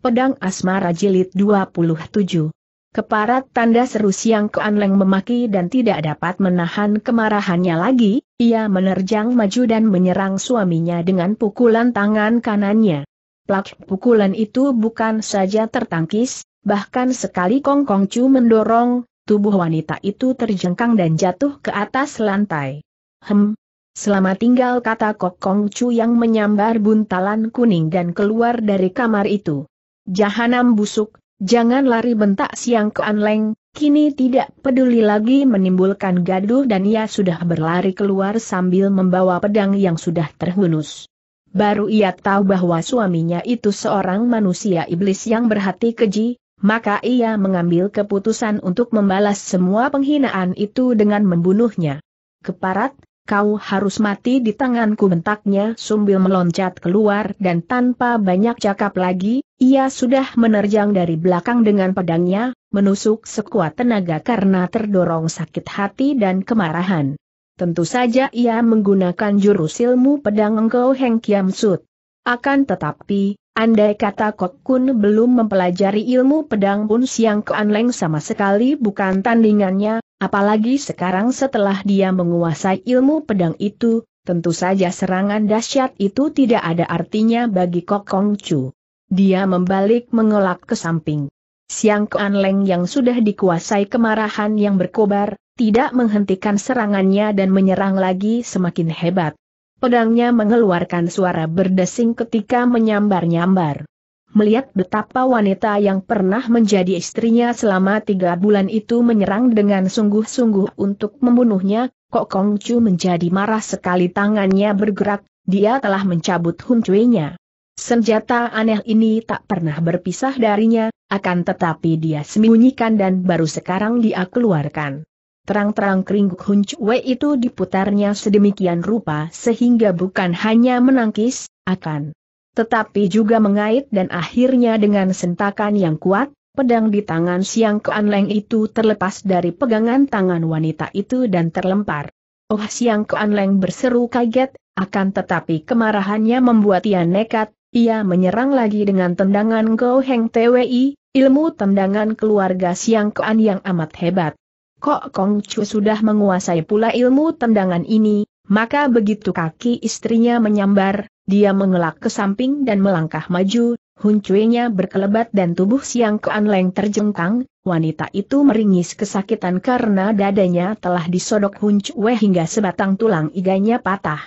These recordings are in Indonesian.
Pedang Asmara Jilid 27 Keparat tanda seru siang Keanleng memaki dan tidak dapat menahan kemarahannya lagi, ia menerjang maju dan menyerang suaminya dengan pukulan tangan kanannya. Plak pukulan itu bukan saja tertangkis, bahkan sekali Kong Kong Chu mendorong, tubuh wanita itu terjengkang dan jatuh ke atas lantai. Hem, Selamat tinggal kata Kok Kong Chu yang menyambar buntalan kuning dan keluar dari kamar itu. Jahanam busuk, jangan lari bentak siang ke Anleng, kini tidak peduli lagi menimbulkan gaduh dan ia sudah berlari keluar sambil membawa pedang yang sudah terhunus. Baru ia tahu bahwa suaminya itu seorang manusia iblis yang berhati keji, maka ia mengambil keputusan untuk membalas semua penghinaan itu dengan membunuhnya. Keparat, kau harus mati di tanganku bentaknya sumbil meloncat keluar dan tanpa banyak cakap lagi, ia sudah menerjang dari belakang dengan pedangnya, menusuk sekuat tenaga karena terdorong sakit hati dan kemarahan. Tentu saja ia menggunakan jurus ilmu pedang engkau Heng Kiam Sut. Akan tetapi, andai kata Kok Kun belum mempelajari ilmu pedang pun Siang Kuan Leng sama sekali bukan tandingannya, Apalagi sekarang setelah dia menguasai ilmu pedang itu, tentu saja serangan dahsyat itu tidak ada artinya bagi Kok Chu. Dia membalik mengelak ke samping. Siang Kuan Leng yang sudah dikuasai kemarahan yang berkobar, tidak menghentikan serangannya dan menyerang lagi semakin hebat. Pedangnya mengeluarkan suara berdesing ketika menyambar-nyambar melihat betapa wanita yang pernah menjadi istrinya selama tiga bulan itu menyerang dengan sungguh-sungguh untuk membunuhnya, Kok Kong Chu menjadi marah sekali tangannya bergerak, dia telah mencabut Hun chui nya Senjata aneh ini tak pernah berpisah darinya, akan tetapi dia sembunyikan dan baru sekarang dia keluarkan. Terang-terang keringguk Hun Chui itu diputarnya sedemikian rupa sehingga bukan hanya menangkis, akan tetapi juga mengait dan akhirnya dengan sentakan yang kuat, pedang di tangan Siang Leng itu terlepas dari pegangan tangan wanita itu dan terlempar. Oh Siang Leng berseru kaget, akan tetapi kemarahannya membuat ia nekat, ia menyerang lagi dengan tendangan Go Heng TWI, ilmu tendangan keluarga Siang Kean yang amat hebat. Kok Kong Chu sudah menguasai pula ilmu tendangan ini, maka begitu kaki istrinya menyambar, dia mengelak ke samping dan melangkah maju, huncuinya berkelebat dan tubuh siang keanleng terjengkang, wanita itu meringis kesakitan karena dadanya telah disodok huncue hingga sebatang tulang iganya patah.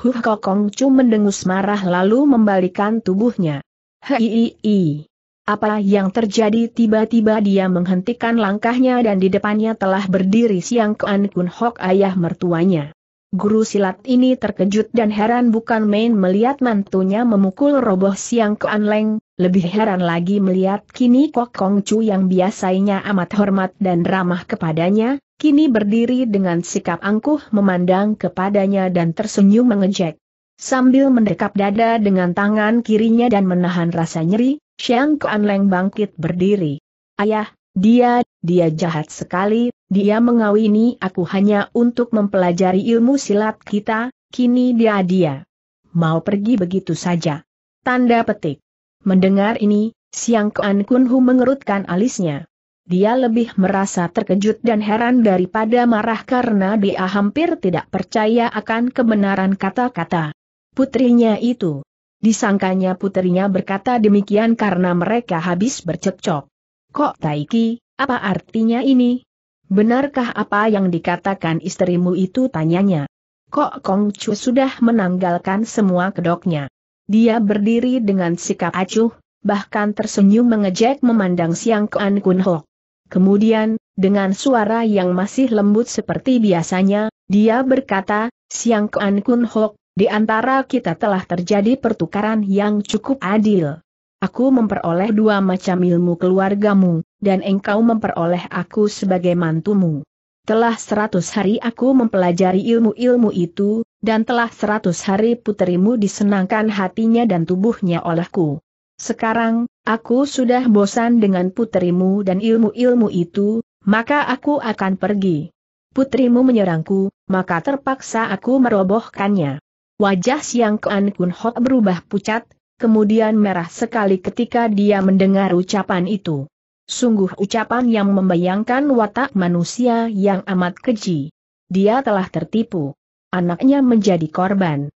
Huh Kokong cu mendengus marah lalu membalikan tubuhnya. Hei, Apa yang terjadi tiba-tiba dia menghentikan langkahnya dan di depannya telah berdiri Siang Kean Kun Hok ayah mertuanya. Guru silat ini terkejut dan heran bukan main melihat mantunya memukul roboh siang ke Anleng, lebih heran lagi melihat kini Kok Kong Chu yang biasanya amat hormat dan ramah kepadanya, kini berdiri dengan sikap angkuh memandang kepadanya dan tersenyum mengejek. Sambil mendekap dada dengan tangan kirinya dan menahan rasa nyeri, siang Kuan Leng bangkit berdiri. Ayah, dia, dia jahat sekali, dia mengawini aku hanya untuk mempelajari ilmu silat kita, kini dia dia. Mau pergi begitu saja. Tanda petik. Mendengar ini, Siang Kuan Kunhu mengerutkan alisnya. Dia lebih merasa terkejut dan heran daripada marah karena dia hampir tidak percaya akan kebenaran kata-kata putrinya itu. Disangkanya putrinya berkata demikian karena mereka habis bercekcok. Kok Taiki, apa artinya ini? Benarkah apa yang dikatakan istrimu itu tanyanya? Kok Kong Chu sudah menanggalkan semua kedoknya. Dia berdiri dengan sikap acuh, bahkan tersenyum mengejek memandang Siang Kuan Kun Ho. Kemudian, dengan suara yang masih lembut seperti biasanya, dia berkata, Siang Kuan Kun Ho, di antara kita telah terjadi pertukaran yang cukup adil. Aku memperoleh dua macam ilmu keluargamu, dan engkau memperoleh aku sebagai mantumu. Telah seratus hari aku mempelajari ilmu-ilmu itu, dan telah seratus hari puterimu disenangkan hatinya dan tubuhnya olehku. Sekarang, aku sudah bosan dengan puterimu dan ilmu-ilmu itu, maka aku akan pergi. Putrimu menyerangku, maka terpaksa aku merobohkannya. Wajah Siang Kean Kun Hot berubah pucat, kemudian merah sekali ketika dia mendengar ucapan itu. Sungguh ucapan yang membayangkan watak manusia yang amat keji. Dia telah tertipu. Anaknya menjadi korban.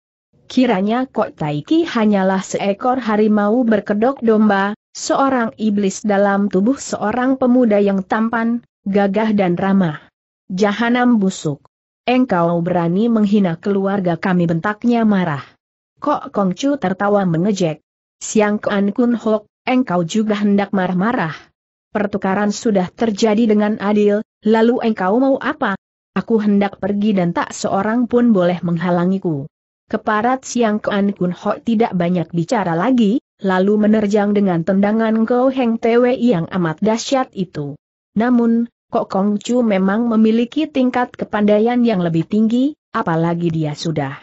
Kiranya Kok Taiki hanyalah seekor harimau berkedok domba, seorang iblis dalam tubuh seorang pemuda yang tampan, gagah dan ramah. Jahanam busuk. Engkau berani menghina keluarga kami bentaknya marah. Kok Kongcu tertawa mengejek. Siang Kuan Kun Hok, engkau juga hendak marah-marah pertukaran sudah terjadi dengan adil, lalu engkau mau apa? Aku hendak pergi dan tak seorang pun boleh menghalangiku. Keparat siang Kuan Kun Ho tidak banyak bicara lagi, lalu menerjang dengan tendangan Go Heng Twe yang amat dahsyat itu. Namun, Kok Kong Chu memang memiliki tingkat kepandaian yang lebih tinggi, apalagi dia sudah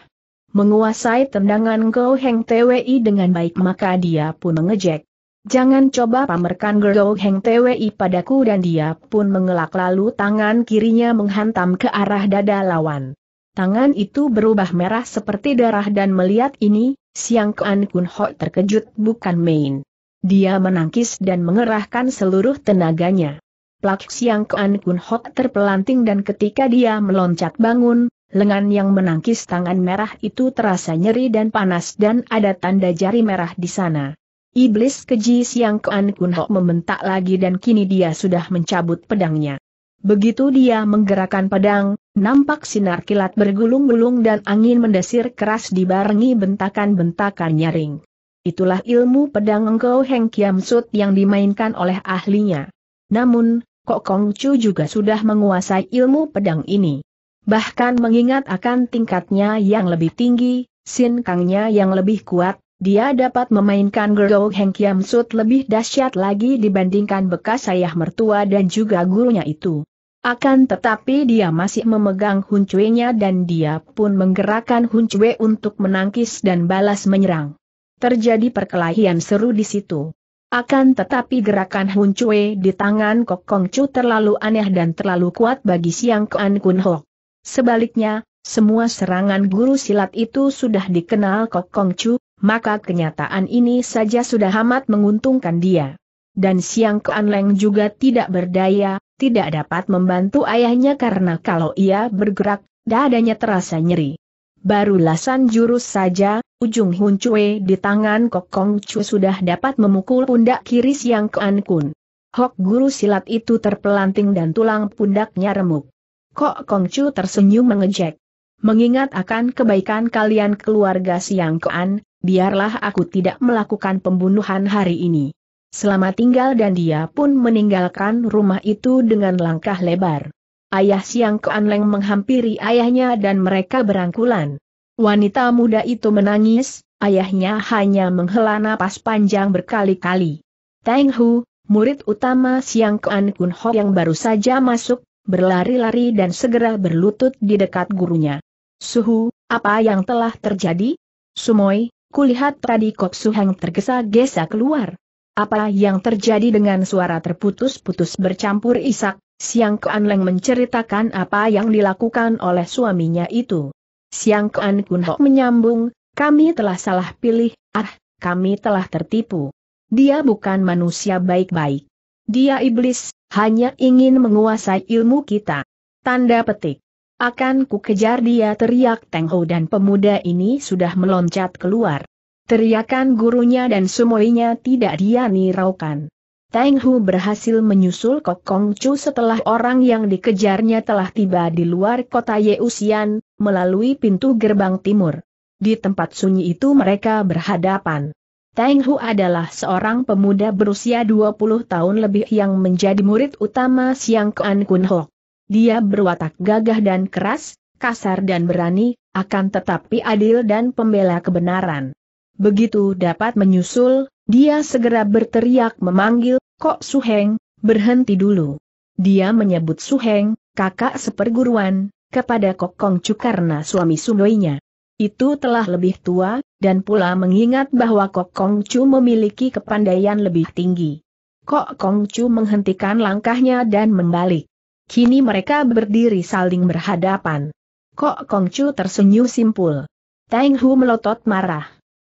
menguasai tendangan Go Heng Twe dengan baik maka dia pun mengejek. Jangan coba pamerkan Gerou Heng TWI padaku dan dia pun mengelak lalu tangan kirinya menghantam ke arah dada lawan. Tangan itu berubah merah seperti darah dan melihat ini, Siang Kuan Kun Ho terkejut bukan main. Dia menangkis dan mengerahkan seluruh tenaganya. Plak Siang Kuan Kun Ho terpelanting dan ketika dia meloncat bangun, Lengan yang menangkis tangan merah itu terasa nyeri dan panas dan ada tanda jari merah di sana. Iblis keji Siang kean Kun membentak lagi dan kini dia sudah mencabut pedangnya. Begitu dia menggerakkan pedang, nampak sinar kilat bergulung-gulung dan angin mendesir keras dibarengi bentakan-bentakan nyaring. Itulah ilmu pedang Engkau Heng Kiam Sut yang dimainkan oleh ahlinya. Namun, Kok Kong Chu juga sudah menguasai ilmu pedang ini. Bahkan mengingat akan tingkatnya yang lebih tinggi, Sin yang lebih kuat, dia dapat memainkan Gerou Heng Kiam Sut lebih dahsyat lagi dibandingkan bekas ayah mertua dan juga gurunya itu. Akan tetapi dia masih memegang nya dan dia pun menggerakkan huncue untuk menangkis dan balas menyerang. Terjadi perkelahian seru di situ. Akan tetapi gerakan huncue di tangan Kok Kong Chu terlalu aneh dan terlalu kuat bagi Siang Kuan Kun Ho. Sebaliknya, semua serangan guru silat itu sudah dikenal Kok Kong Chu, maka kenyataan ini saja sudah amat menguntungkan dia. Dan Siang Kuan Leng juga tidak berdaya, tidak dapat membantu ayahnya karena kalau ia bergerak, dadanya terasa nyeri. Baru lasan jurus saja, ujung huncue di tangan Kong Chu sudah dapat memukul pundak kiri Siang Kuan Kun. Hok guru silat itu terpelanting dan tulang pundaknya remuk. Kok Kong Chu tersenyum mengejek. Mengingat akan kebaikan kalian keluarga Siang Kuan, biarlah aku tidak melakukan pembunuhan hari ini. Selama tinggal dan dia pun meninggalkan rumah itu dengan langkah lebar. Ayah Siang leng menghampiri ayahnya dan mereka berangkulan. Wanita muda itu menangis, ayahnya hanya menghela napas panjang berkali-kali. Teng Hu, murid utama Siang Kean Kun Ho yang baru saja masuk, berlari-lari dan segera berlutut di dekat gurunya. Suhu, apa yang telah terjadi? Sumoy, Kulihat tadi Kop Suhang tergesa-gesa keluar. Apa yang terjadi dengan suara terputus-putus bercampur isak, Siang Kean Leng menceritakan apa yang dilakukan oleh suaminya itu. Siang Kean Kun Ho menyambung, kami telah salah pilih, ah, kami telah tertipu. Dia bukan manusia baik-baik. Dia iblis, hanya ingin menguasai ilmu kita. Tanda petik. Akan ku kejar dia teriak Teng Ho dan pemuda ini sudah meloncat keluar. Teriakan gurunya dan semuanya tidak dia niraukan. Teng Hu berhasil menyusul Kok Kong Chu setelah orang yang dikejarnya telah tiba di luar kota Yeusian, melalui pintu gerbang timur. Di tempat sunyi itu mereka berhadapan. Teng Hu adalah seorang pemuda berusia 20 tahun lebih yang menjadi murid utama Siang Kuan Kun Ho. Dia berwatak gagah dan keras, kasar dan berani, akan tetapi adil dan pembela kebenaran. Begitu dapat menyusul, dia segera berteriak memanggil, Kok Suheng, berhenti dulu. Dia menyebut Suheng, kakak seperguruan, kepada Kok Kongcu karena suami sunoinya. Itu telah lebih tua, dan pula mengingat bahwa Kok Kongcu memiliki kepandaian lebih tinggi. Kok Kongcu menghentikan langkahnya dan membalik. Kini mereka berdiri saling berhadapan. Kok Kongcu tersenyum simpul. Tang Hu melotot marah.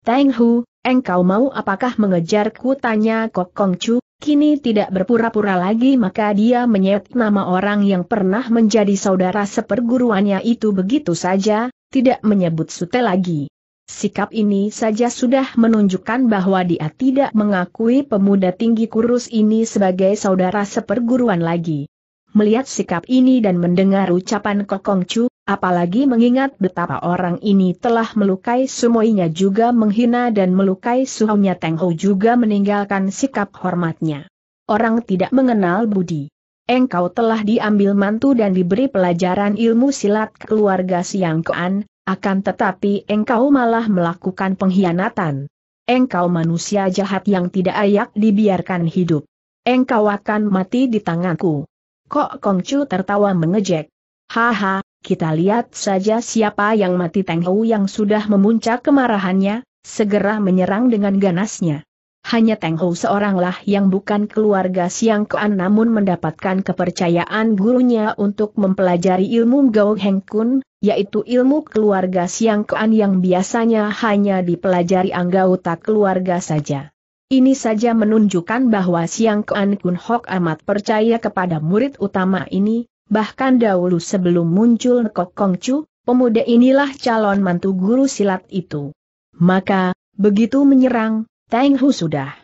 Tang Hu, engkau mau apakah mengejarku tanya Kok Kongcu, kini tidak berpura-pura lagi maka dia menyet nama orang yang pernah menjadi saudara seperguruannya itu begitu saja, tidak menyebut sute lagi. Sikap ini saja sudah menunjukkan bahwa dia tidak mengakui pemuda tinggi kurus ini sebagai saudara seperguruan lagi. Melihat sikap ini dan mendengar ucapan Kokong Chu, apalagi mengingat betapa orang ini telah melukai sumoinya juga menghina dan melukai suhunya Teng Ho juga meninggalkan sikap hormatnya. Orang tidak mengenal budi. Engkau telah diambil mantu dan diberi pelajaran ilmu silat keluarga Siang Kean, akan tetapi engkau malah melakukan pengkhianatan. Engkau manusia jahat yang tidak ayak dibiarkan hidup. Engkau akan mati di tanganku. Kok Kongcu tertawa mengejek. Haha, kita lihat saja siapa yang mati Teng Hou yang sudah memuncak kemarahannya, segera menyerang dengan ganasnya. Hanya Teng Hou seoranglah yang bukan keluarga Siang Kuan namun mendapatkan kepercayaan gurunya untuk mempelajari ilmu Gao Heng Kun, yaitu ilmu keluarga Siang Kuan yang biasanya hanya dipelajari anggota keluarga saja. Ini saja menunjukkan bahwa Siang Kuan Kun Hok amat percaya kepada murid utama ini, bahkan dahulu sebelum muncul Kok Kong Chu, pemuda inilah calon mantu guru silat itu. Maka, begitu menyerang, tang Hu sudah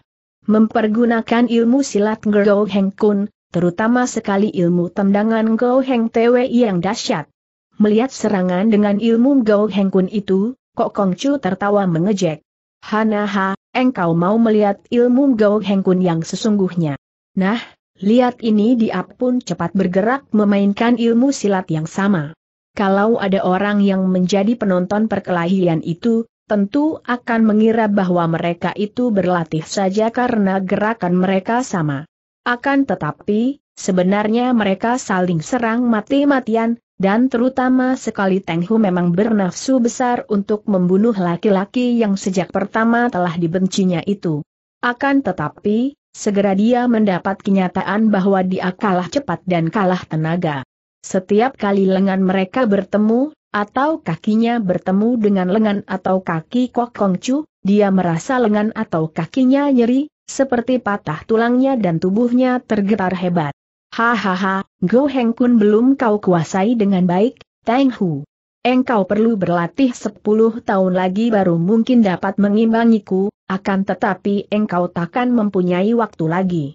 mempergunakan ilmu silat Ngo Heng Kun, terutama sekali ilmu tendangan Ngo Heng Tewe yang dahsyat. Melihat serangan dengan ilmu Ngo Heng Kun itu, Kok Kong Chu tertawa mengejek. Hanaha, engkau mau melihat ilmu Gao Hengkun yang sesungguhnya. Nah, lihat ini dia pun cepat bergerak memainkan ilmu silat yang sama. Kalau ada orang yang menjadi penonton perkelahian itu, tentu akan mengira bahwa mereka itu berlatih saja karena gerakan mereka sama. Akan tetapi, sebenarnya mereka saling serang mati-matian, dan terutama sekali Teng Hu memang bernafsu besar untuk membunuh laki-laki yang sejak pertama telah dibencinya itu. Akan tetapi, segera dia mendapat kenyataan bahwa dia kalah cepat dan kalah tenaga. Setiap kali lengan mereka bertemu, atau kakinya bertemu dengan lengan atau kaki Kok Kong Chu, dia merasa lengan atau kakinya nyeri, seperti patah tulangnya dan tubuhnya tergetar hebat. Hahaha, Go Heng Kun belum kau kuasai dengan baik, Tang Hu. Engkau perlu berlatih 10 tahun lagi baru mungkin dapat mengimbangiku, akan tetapi engkau takkan mempunyai waktu lagi.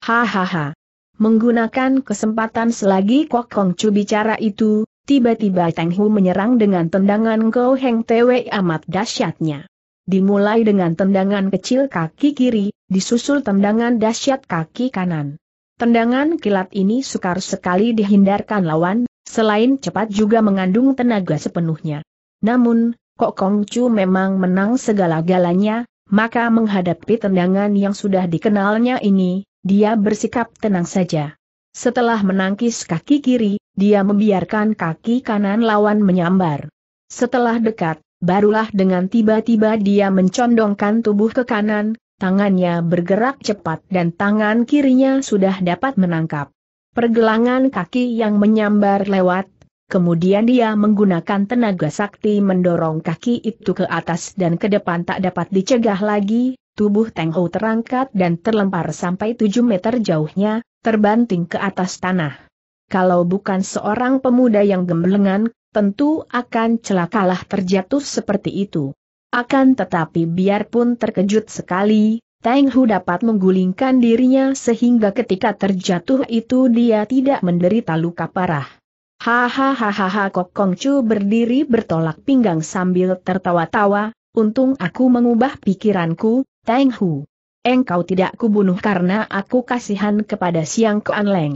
Hahaha. Menggunakan kesempatan selagi Kok Kong Chu bicara itu, tiba-tiba Tang Hu menyerang dengan tendangan Go Heng Tewe amat dahsyatnya. Dimulai dengan tendangan kecil kaki kiri, disusul tendangan dahsyat kaki kanan. Tendangan kilat ini sukar sekali dihindarkan lawan, selain cepat juga mengandung tenaga sepenuhnya. Namun, Kok Kong memang menang segala-galanya, maka menghadapi tendangan yang sudah dikenalnya ini, dia bersikap tenang saja. Setelah menangkis kaki kiri, dia membiarkan kaki kanan lawan menyambar. Setelah dekat, barulah dengan tiba-tiba dia mencondongkan tubuh ke kanan, tangannya bergerak cepat dan tangan kirinya sudah dapat menangkap pergelangan kaki yang menyambar lewat, kemudian dia menggunakan tenaga sakti mendorong kaki itu ke atas dan ke depan tak dapat dicegah lagi, tubuh Teng Ho terangkat dan terlempar sampai 7 meter jauhnya, terbanting ke atas tanah. Kalau bukan seorang pemuda yang gemblengan, tentu akan celakalah terjatuh seperti itu. Akan tetapi biarpun terkejut sekali, Teng Hu dapat menggulingkan dirinya sehingga ketika terjatuh itu dia tidak menderita luka parah. Hahaha Kok Kong Chu berdiri bertolak pinggang sambil tertawa-tawa, untung aku mengubah pikiranku, Teng Hu. Engkau tidak kubunuh karena aku kasihan kepada Siang Kuan Leng.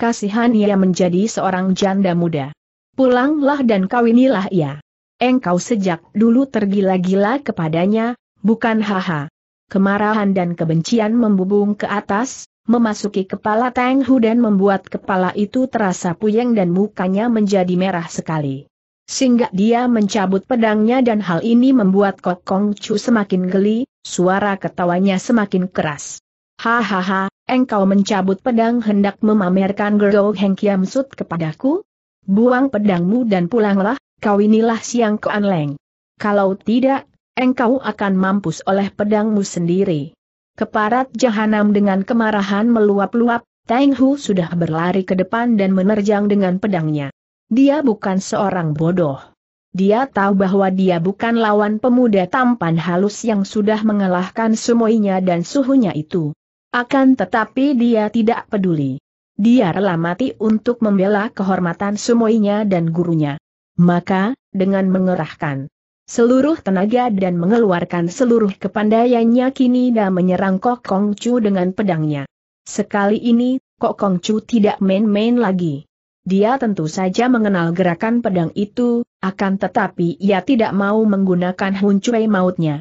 Kasihan ia menjadi seorang janda muda. Pulanglah dan kawinilah ia. Engkau sejak dulu tergila-gila kepadanya, bukan haha. Kemarahan dan kebencian membubung ke atas, memasuki kepala Tang Hu dan membuat kepala itu terasa puyeng dan mukanya menjadi merah sekali. Sehingga dia mencabut pedangnya dan hal ini membuat Kok Kong Chu semakin geli, suara ketawanya semakin keras. Hahaha, engkau mencabut pedang hendak memamerkan Gerou Heng Kiam Sut kepadaku? Buang pedangmu dan pulanglah, Kau inilah siang kean Leng. Kalau tidak, engkau akan mampus oleh pedangmu sendiri. Keparat jahanam dengan kemarahan meluap-luap, Teng Hu sudah berlari ke depan dan menerjang dengan pedangnya. Dia bukan seorang bodoh. Dia tahu bahwa dia bukan lawan pemuda tampan halus yang sudah mengalahkan semuanya dan suhunya itu. Akan tetapi dia tidak peduli. Dia rela mati untuk membela kehormatan semuanya dan gurunya. Maka, dengan mengerahkan seluruh tenaga dan mengeluarkan seluruh kepandaiannya kini dan menyerang Kok Kong Chu dengan pedangnya. Sekali ini, Kok Kong Chu tidak main-main lagi. Dia tentu saja mengenal gerakan pedang itu, akan tetapi ia tidak mau menggunakan huncuai mautnya.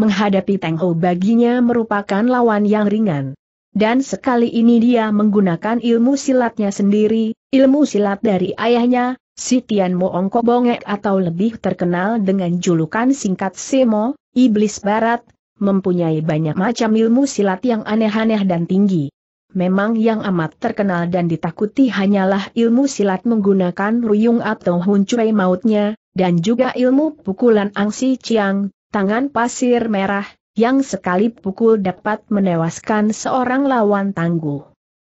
Menghadapi Teng Ho baginya merupakan lawan yang ringan. Dan sekali ini dia menggunakan ilmu silatnya sendiri, ilmu silat dari ayahnya, Si Tian Ongko Bongek atau lebih terkenal dengan julukan singkat Semo, Iblis Barat, mempunyai banyak macam ilmu silat yang aneh-aneh dan tinggi. Memang yang amat terkenal dan ditakuti hanyalah ilmu silat menggunakan ruyung atau huncuai mautnya, dan juga ilmu pukulan angsi ciang, tangan pasir merah, yang sekali pukul dapat menewaskan seorang lawan tangguh.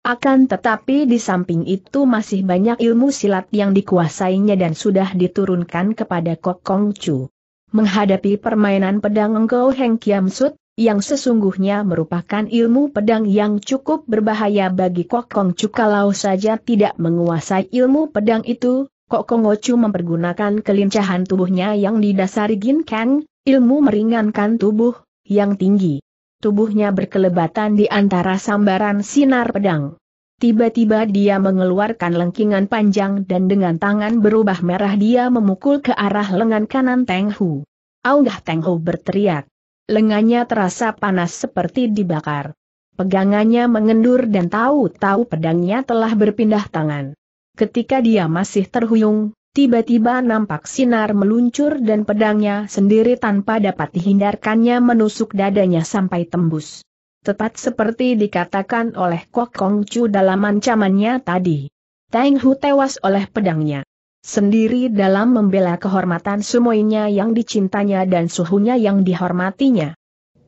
Akan tetapi di samping itu masih banyak ilmu silat yang dikuasainya dan sudah diturunkan kepada Kok Kong Chu. Menghadapi permainan pedang Engkau Heng Kiam Sut, yang sesungguhnya merupakan ilmu pedang yang cukup berbahaya bagi Kok Kong Chu kalau saja tidak menguasai ilmu pedang itu, Kok Kong Chu mempergunakan kelincahan tubuhnya yang didasari Gin Kang, ilmu meringankan tubuh, yang tinggi tubuhnya berkelebatan di antara sambaran sinar pedang. Tiba-tiba dia mengeluarkan lengkingan panjang dan dengan tangan berubah merah dia memukul ke arah lengan kanan Teng Hu. Aunggah Teng Hu berteriak. Lengannya terasa panas seperti dibakar. Pegangannya mengendur dan tahu-tahu pedangnya telah berpindah tangan. Ketika dia masih terhuyung, Tiba-tiba nampak sinar meluncur dan pedangnya sendiri tanpa dapat dihindarkannya menusuk dadanya sampai tembus. Tepat seperti dikatakan oleh Kok Kong Chu dalam ancamannya tadi. Tang Hu tewas oleh pedangnya. Sendiri dalam membela kehormatan semuanya yang dicintanya dan suhunya yang dihormatinya.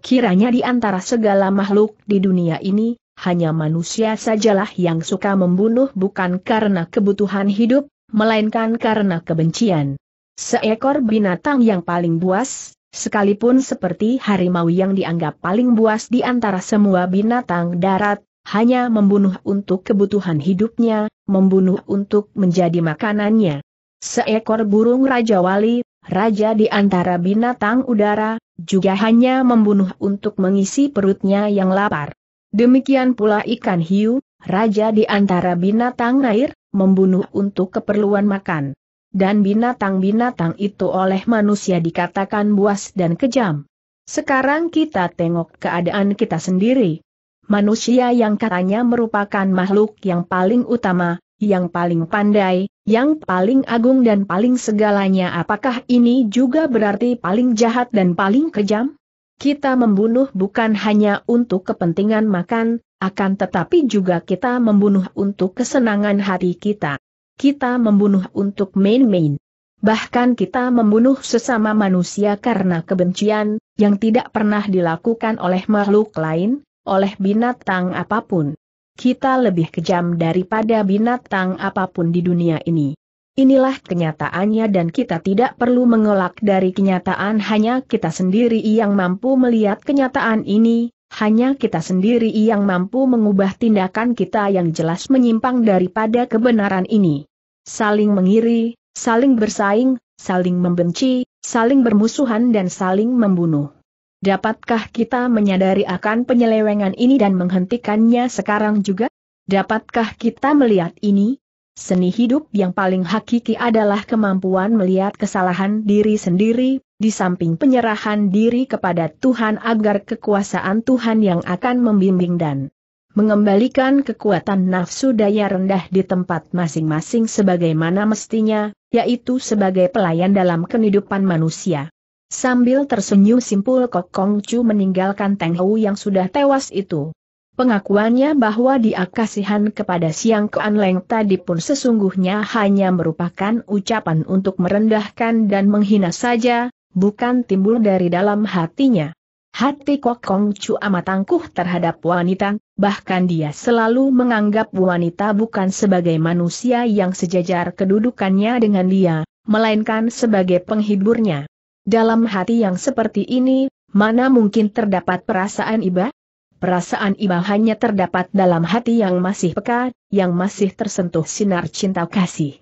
Kiranya di antara segala makhluk di dunia ini, hanya manusia sajalah yang suka membunuh bukan karena kebutuhan hidup, melainkan karena kebencian. Seekor binatang yang paling buas, sekalipun seperti harimau yang dianggap paling buas di antara semua binatang darat, hanya membunuh untuk kebutuhan hidupnya, membunuh untuk menjadi makanannya. Seekor burung Raja Wali, raja di antara binatang udara, juga hanya membunuh untuk mengisi perutnya yang lapar. Demikian pula ikan hiu, raja di antara binatang air, membunuh untuk keperluan makan. Dan binatang-binatang itu oleh manusia dikatakan buas dan kejam. Sekarang kita tengok keadaan kita sendiri. Manusia yang katanya merupakan makhluk yang paling utama, yang paling pandai, yang paling agung dan paling segalanya apakah ini juga berarti paling jahat dan paling kejam? Kita membunuh bukan hanya untuk kepentingan makan, akan tetapi juga kita membunuh untuk kesenangan hati kita. Kita membunuh untuk main-main. Bahkan kita membunuh sesama manusia karena kebencian, yang tidak pernah dilakukan oleh makhluk lain, oleh binatang apapun. Kita lebih kejam daripada binatang apapun di dunia ini. Inilah kenyataannya dan kita tidak perlu mengelak dari kenyataan hanya kita sendiri yang mampu melihat kenyataan ini, hanya kita sendiri yang mampu mengubah tindakan kita yang jelas menyimpang daripada kebenaran ini. Saling mengiri, saling bersaing, saling membenci, saling bermusuhan dan saling membunuh. Dapatkah kita menyadari akan penyelewengan ini dan menghentikannya sekarang juga? Dapatkah kita melihat ini? Seni hidup yang paling hakiki adalah kemampuan melihat kesalahan diri sendiri, di samping penyerahan diri kepada Tuhan agar kekuasaan Tuhan yang akan membimbing dan mengembalikan kekuatan nafsu daya rendah di tempat masing-masing sebagaimana mestinya, yaitu sebagai pelayan dalam kehidupan manusia. Sambil tersenyum simpul Kok Kong Chu meninggalkan Teng Hou yang sudah tewas itu. Pengakuannya bahwa dia kasihan kepada Siang Kean Leng tadi pun sesungguhnya hanya merupakan ucapan untuk merendahkan dan menghina saja, bukan timbul dari dalam hatinya. Hati Kok Kong Chu amat tangguh terhadap wanita, bahkan dia selalu menganggap wanita bukan sebagai manusia yang sejajar kedudukannya dengan dia, melainkan sebagai penghiburnya. Dalam hati yang seperti ini, mana mungkin terdapat perasaan iba? Perasaan iba hanya terdapat dalam hati yang masih peka, yang masih tersentuh sinar cinta kasih.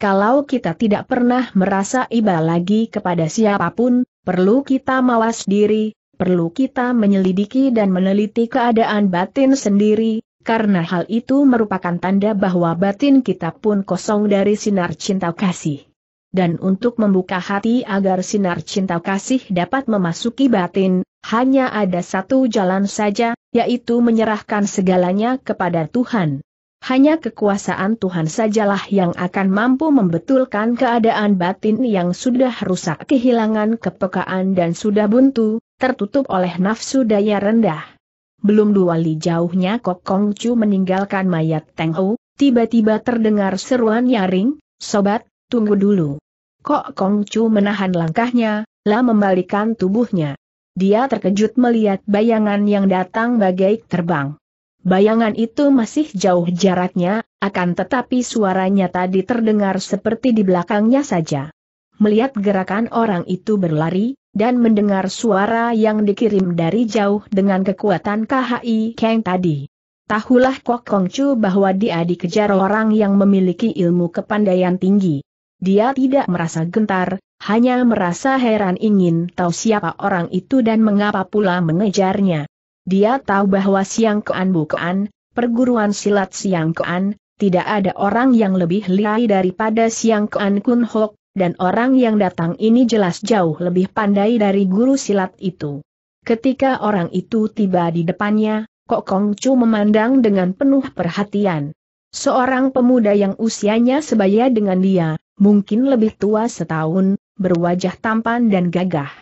Kalau kita tidak pernah merasa iba lagi kepada siapapun, perlu kita mawas diri, perlu kita menyelidiki dan meneliti keadaan batin sendiri, karena hal itu merupakan tanda bahwa batin kita pun kosong dari sinar cinta kasih. Dan untuk membuka hati agar sinar cinta kasih dapat memasuki batin, hanya ada satu jalan saja, yaitu menyerahkan segalanya kepada Tuhan. Hanya kekuasaan Tuhan sajalah yang akan mampu membetulkan keadaan batin yang sudah rusak kehilangan kepekaan dan sudah buntu, tertutup oleh nafsu daya rendah. Belum dua li jauhnya Kok Kong Chu meninggalkan mayat Teng Ho, tiba-tiba terdengar seruan nyaring, Sobat, tunggu dulu. Kok Kong Chu menahan langkahnya, lah membalikan tubuhnya. Dia terkejut melihat bayangan yang datang bagai terbang. Bayangan itu masih jauh jaraknya, akan tetapi suaranya tadi terdengar seperti di belakangnya saja. Melihat gerakan orang itu berlari, dan mendengar suara yang dikirim dari jauh dengan kekuatan KHI Kang tadi. Tahulah Kok Kong Chu bahwa dia dikejar orang yang memiliki ilmu kepandaian tinggi. Dia tidak merasa gentar, hanya merasa heran ingin tahu siapa orang itu dan mengapa pula mengejarnya. Dia tahu bahwa Siang Kean Bukaan, perguruan silat Siang Kean, tidak ada orang yang lebih liai daripada Siang Kean Kun Hok, dan orang yang datang ini jelas jauh lebih pandai dari guru silat itu. Ketika orang itu tiba di depannya, Kok Kong Chu memandang dengan penuh perhatian. Seorang pemuda yang usianya sebaya dengan dia, mungkin lebih tua setahun, berwajah tampan dan gagah.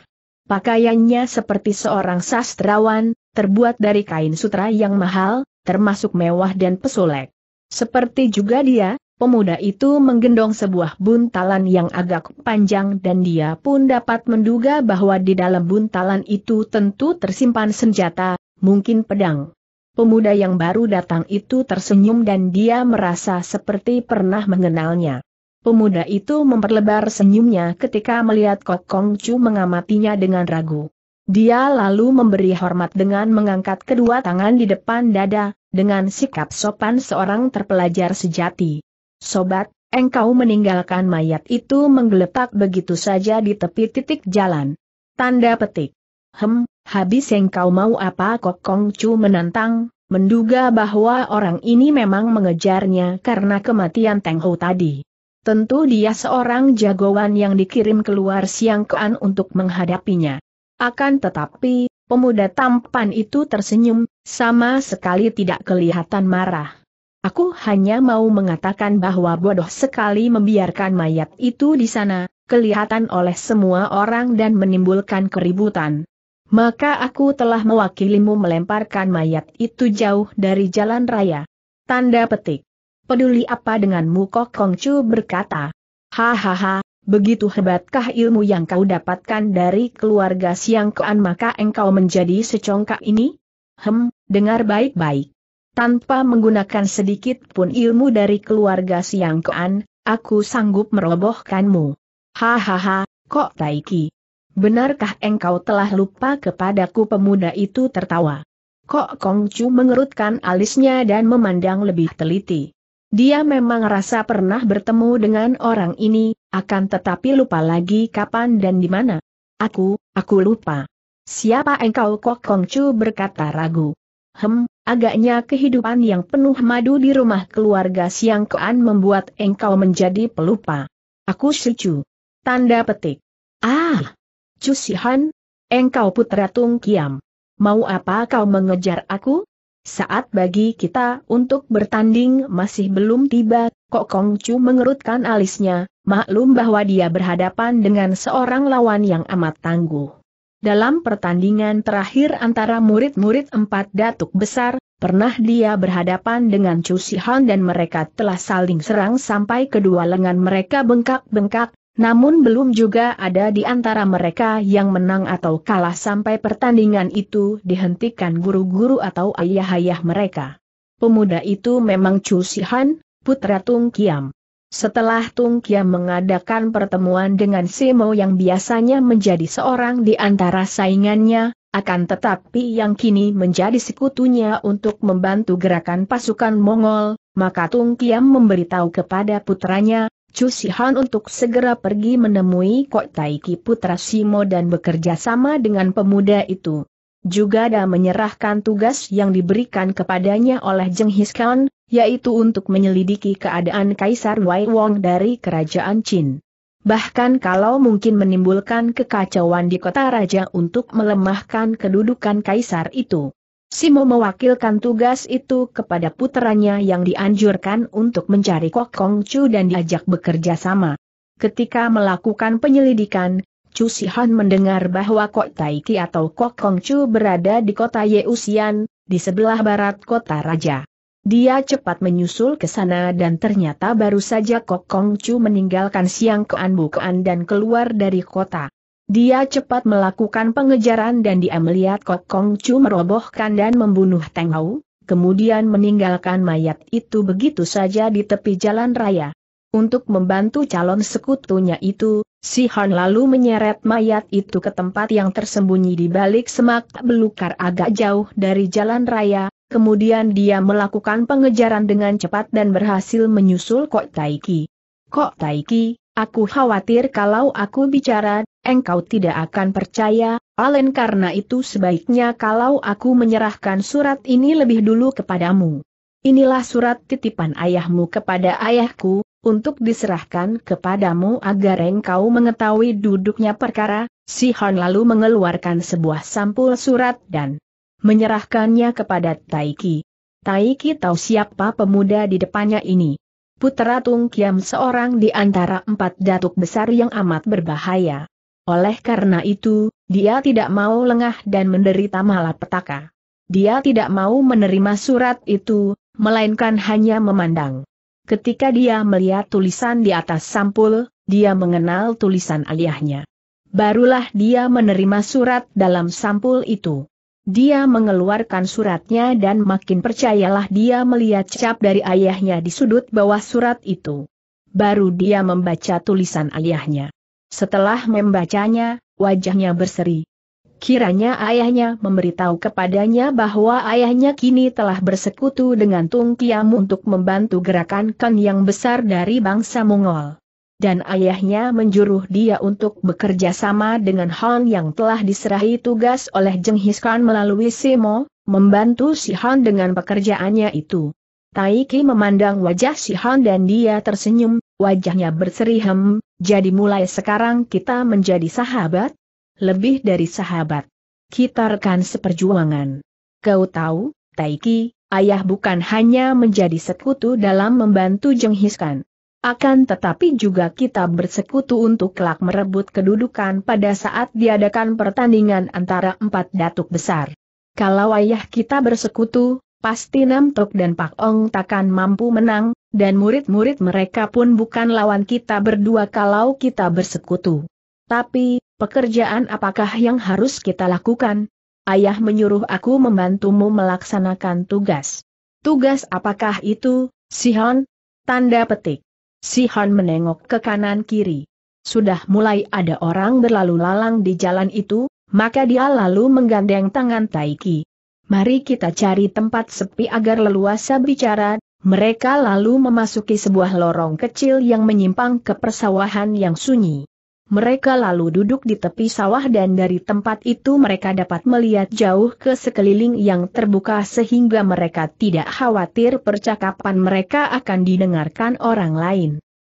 Pakaiannya seperti seorang sastrawan, terbuat dari kain sutra yang mahal, termasuk mewah dan pesolek. Seperti juga dia, pemuda itu menggendong sebuah buntalan yang agak panjang dan dia pun dapat menduga bahwa di dalam buntalan itu tentu tersimpan senjata, mungkin pedang. Pemuda yang baru datang itu tersenyum dan dia merasa seperti pernah mengenalnya. Pemuda itu memperlebar senyumnya ketika melihat Kok Kong Chu mengamatinya dengan ragu. Dia lalu memberi hormat dengan mengangkat kedua tangan di depan dada, dengan sikap sopan seorang terpelajar sejati. Sobat, engkau meninggalkan mayat itu menggeletak begitu saja di tepi titik jalan. Tanda petik. Hem, habis engkau mau apa kok kongcu Chu menantang, menduga bahwa orang ini memang mengejarnya karena kematian Teng Ho tadi. Tentu dia seorang jagoan yang dikirim keluar siang kean untuk menghadapinya. Akan tetapi, pemuda tampan itu tersenyum, sama sekali tidak kelihatan marah. Aku hanya mau mengatakan bahwa bodoh sekali membiarkan mayat itu di sana, kelihatan oleh semua orang dan menimbulkan keributan. Maka aku telah mewakilimu melemparkan mayat itu jauh dari jalan raya. Tanda petik. Peduli apa denganmu Kok Kongcu berkata. Hahaha, Begitu hebatkah ilmu yang kau dapatkan dari keluarga Siang Kean maka engkau menjadi secongkak ini? Hem, dengar baik-baik. Tanpa menggunakan sedikit pun ilmu dari keluarga Siang Kean, aku sanggup merobohkanmu. Hahaha, kok Taiki? Benarkah engkau telah lupa kepadaku pemuda itu tertawa? Kok Kongcu mengerutkan alisnya dan memandang lebih teliti. Dia memang rasa pernah bertemu dengan orang ini, akan tetapi lupa lagi kapan dan di mana. Aku, aku lupa. Siapa engkau Kok Kongcu berkata ragu. Hem, agaknya kehidupan yang penuh madu di rumah keluarga Siang Kean membuat engkau menjadi pelupa. Aku setuju. Tanda petik. Ah! Cusihan, engkau putra Tung Kiam. Mau apa kau mengejar aku? Saat bagi kita untuk bertanding masih belum tiba, Kok Kongcu mengerutkan alisnya, maklum bahwa dia berhadapan dengan seorang lawan yang amat tangguh. Dalam pertandingan terakhir antara murid-murid empat datuk besar, pernah dia berhadapan dengan Chu Sihan dan mereka telah saling serang sampai kedua lengan mereka bengkak-bengkak, namun belum juga ada di antara mereka yang menang atau kalah sampai pertandingan itu dihentikan guru-guru atau ayah-ayah mereka. Pemuda itu memang Chu Sihan, putra Tung Kiam. Setelah Tung Kiam mengadakan pertemuan dengan Simo yang biasanya menjadi seorang di antara saingannya, akan tetapi yang kini menjadi sekutunya untuk membantu gerakan pasukan Mongol, maka Tung Kiam memberitahu kepada putranya, Chu Sihan untuk segera pergi menemui Kok Taiki putra Simo dan bekerja sama dengan pemuda itu. Juga ada menyerahkan tugas yang diberikan kepadanya oleh Jenghis Khan, yaitu untuk menyelidiki keadaan Kaisar Wei Wong dari Kerajaan Qin. Bahkan kalau mungkin menimbulkan kekacauan di kota raja untuk melemahkan kedudukan Kaisar itu. Simo mewakilkan tugas itu kepada puteranya yang dianjurkan untuk mencari Kok Kong Chu dan diajak bekerja sama. Ketika melakukan penyelidikan, Chu Sihan mendengar bahwa Kok Taiki atau Kok Kong Chu berada di kota Yeusian, di sebelah barat kota raja. Dia cepat menyusul ke sana dan ternyata baru saja Kok Kong Chu meninggalkan Siang Kean Bukaan dan keluar dari kota. Dia cepat melakukan pengejaran dan dia melihat Kok Kong Chu merobohkan dan membunuh Teng Hau, kemudian meninggalkan mayat itu begitu saja di tepi jalan raya. Untuk membantu calon sekutunya itu, si Han lalu menyeret mayat itu ke tempat yang tersembunyi di balik semak belukar agak jauh dari jalan raya, Kemudian dia melakukan pengejaran dengan cepat dan berhasil menyusul Kok Taiki. Kok Taiki, aku khawatir kalau aku bicara, engkau tidak akan percaya, Alen karena itu sebaiknya kalau aku menyerahkan surat ini lebih dulu kepadamu. Inilah surat titipan ayahmu kepada ayahku, untuk diserahkan kepadamu agar engkau mengetahui duduknya perkara, Si Han lalu mengeluarkan sebuah sampul surat dan menyerahkannya kepada Taiki. Taiki tahu siapa pemuda di depannya ini. Putra Tung Kiam seorang di antara empat datuk besar yang amat berbahaya. Oleh karena itu, dia tidak mau lengah dan menderita malapetaka. Dia tidak mau menerima surat itu, melainkan hanya memandang. Ketika dia melihat tulisan di atas sampul, dia mengenal tulisan ayahnya. Barulah dia menerima surat dalam sampul itu. Dia mengeluarkan suratnya dan makin percayalah dia melihat cap dari ayahnya di sudut bawah surat itu. Baru dia membaca tulisan ayahnya. Setelah membacanya, wajahnya berseri. Kiranya ayahnya memberitahu kepadanya bahwa ayahnya kini telah bersekutu dengan Tung Kiam untuk membantu gerakan Kang yang besar dari bangsa Mongol dan ayahnya menjuruh dia untuk bekerja sama dengan Han yang telah diserahi tugas oleh His Khan melalui Simo, membantu si Han dengan pekerjaannya itu. Taiki memandang wajah si Han dan dia tersenyum, wajahnya berseri hem, jadi mulai sekarang kita menjadi sahabat? Lebih dari sahabat. Kita rekan seperjuangan. Kau tahu, Taiki, ayah bukan hanya menjadi sekutu dalam membantu His Khan. Akan tetapi juga kita bersekutu untuk kelak merebut kedudukan pada saat diadakan pertandingan antara empat datuk besar. Kalau ayah kita bersekutu, pasti Nam Tok dan Pak Ong takkan mampu menang, dan murid-murid mereka pun bukan lawan kita berdua kalau kita bersekutu. Tapi, pekerjaan apakah yang harus kita lakukan? Ayah menyuruh aku membantumu melaksanakan tugas. Tugas apakah itu, Sihon? Tanda petik. Si Han menengok ke kanan kiri. Sudah mulai ada orang berlalu lalang di jalan itu, maka dia lalu menggandeng tangan Taiki. Mari kita cari tempat sepi agar leluasa bicara, mereka lalu memasuki sebuah lorong kecil yang menyimpang ke persawahan yang sunyi. Mereka lalu duduk di tepi sawah dan dari tempat itu mereka dapat melihat jauh ke sekeliling yang terbuka sehingga mereka tidak khawatir percakapan mereka akan didengarkan orang lain.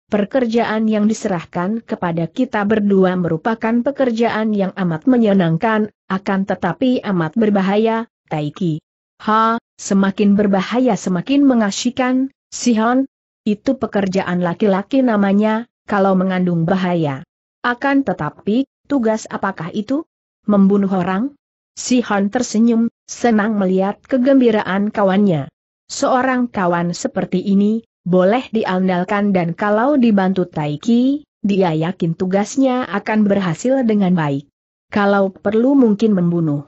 Pekerjaan yang diserahkan kepada kita berdua merupakan pekerjaan yang amat menyenangkan, akan tetapi amat berbahaya, Taiki. Ha, semakin berbahaya semakin mengasyikan, Sihon. Itu pekerjaan laki-laki namanya, kalau mengandung bahaya. Akan tetapi, tugas apakah itu? Membunuh orang? Si Han tersenyum, senang melihat kegembiraan kawannya. Seorang kawan seperti ini, boleh diandalkan dan kalau dibantu Taiki, dia yakin tugasnya akan berhasil dengan baik. Kalau perlu mungkin membunuh.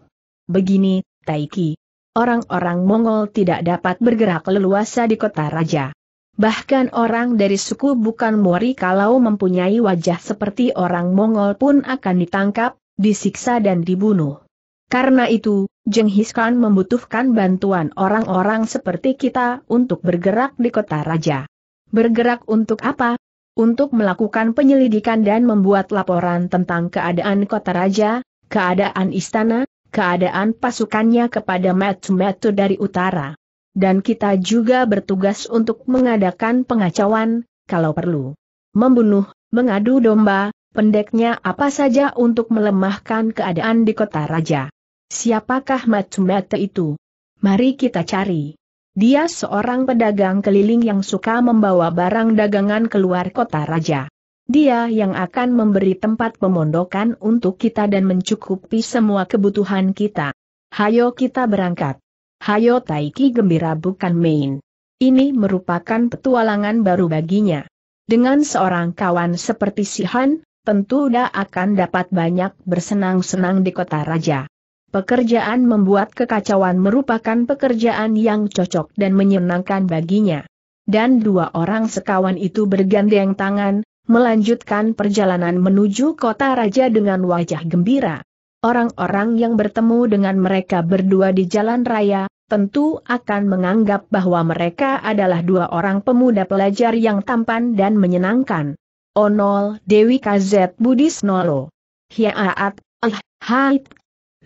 Begini, Taiki. Orang-orang Mongol tidak dapat bergerak leluasa di kota raja. Bahkan orang dari suku bukan Mori kalau mempunyai wajah seperti orang Mongol pun akan ditangkap, disiksa dan dibunuh. Karena itu, Jenghis Khan membutuhkan bantuan orang-orang seperti kita untuk bergerak di kota raja. Bergerak untuk apa? Untuk melakukan penyelidikan dan membuat laporan tentang keadaan kota raja, keadaan istana, keadaan pasukannya kepada metu-metu dari utara dan kita juga bertugas untuk mengadakan pengacauan, kalau perlu. Membunuh, mengadu domba, pendeknya apa saja untuk melemahkan keadaan di kota raja. Siapakah Matsumate itu? Mari kita cari. Dia seorang pedagang keliling yang suka membawa barang dagangan keluar kota raja. Dia yang akan memberi tempat pemondokan untuk kita dan mencukupi semua kebutuhan kita. Hayo kita berangkat. Hayo Taiki gembira bukan main. Ini merupakan petualangan baru baginya. Dengan seorang kawan seperti Sihan, tentu dia akan dapat banyak bersenang-senang di kota raja. Pekerjaan membuat kekacauan merupakan pekerjaan yang cocok dan menyenangkan baginya. Dan dua orang sekawan itu bergandeng tangan, melanjutkan perjalanan menuju kota raja dengan wajah gembira. Orang-orang yang bertemu dengan mereka berdua di jalan raya, tentu akan menganggap bahwa mereka adalah dua orang pemuda pelajar yang tampan dan menyenangkan. Onol Dewi KZ Budis Nolo. Hiaat, ah, haid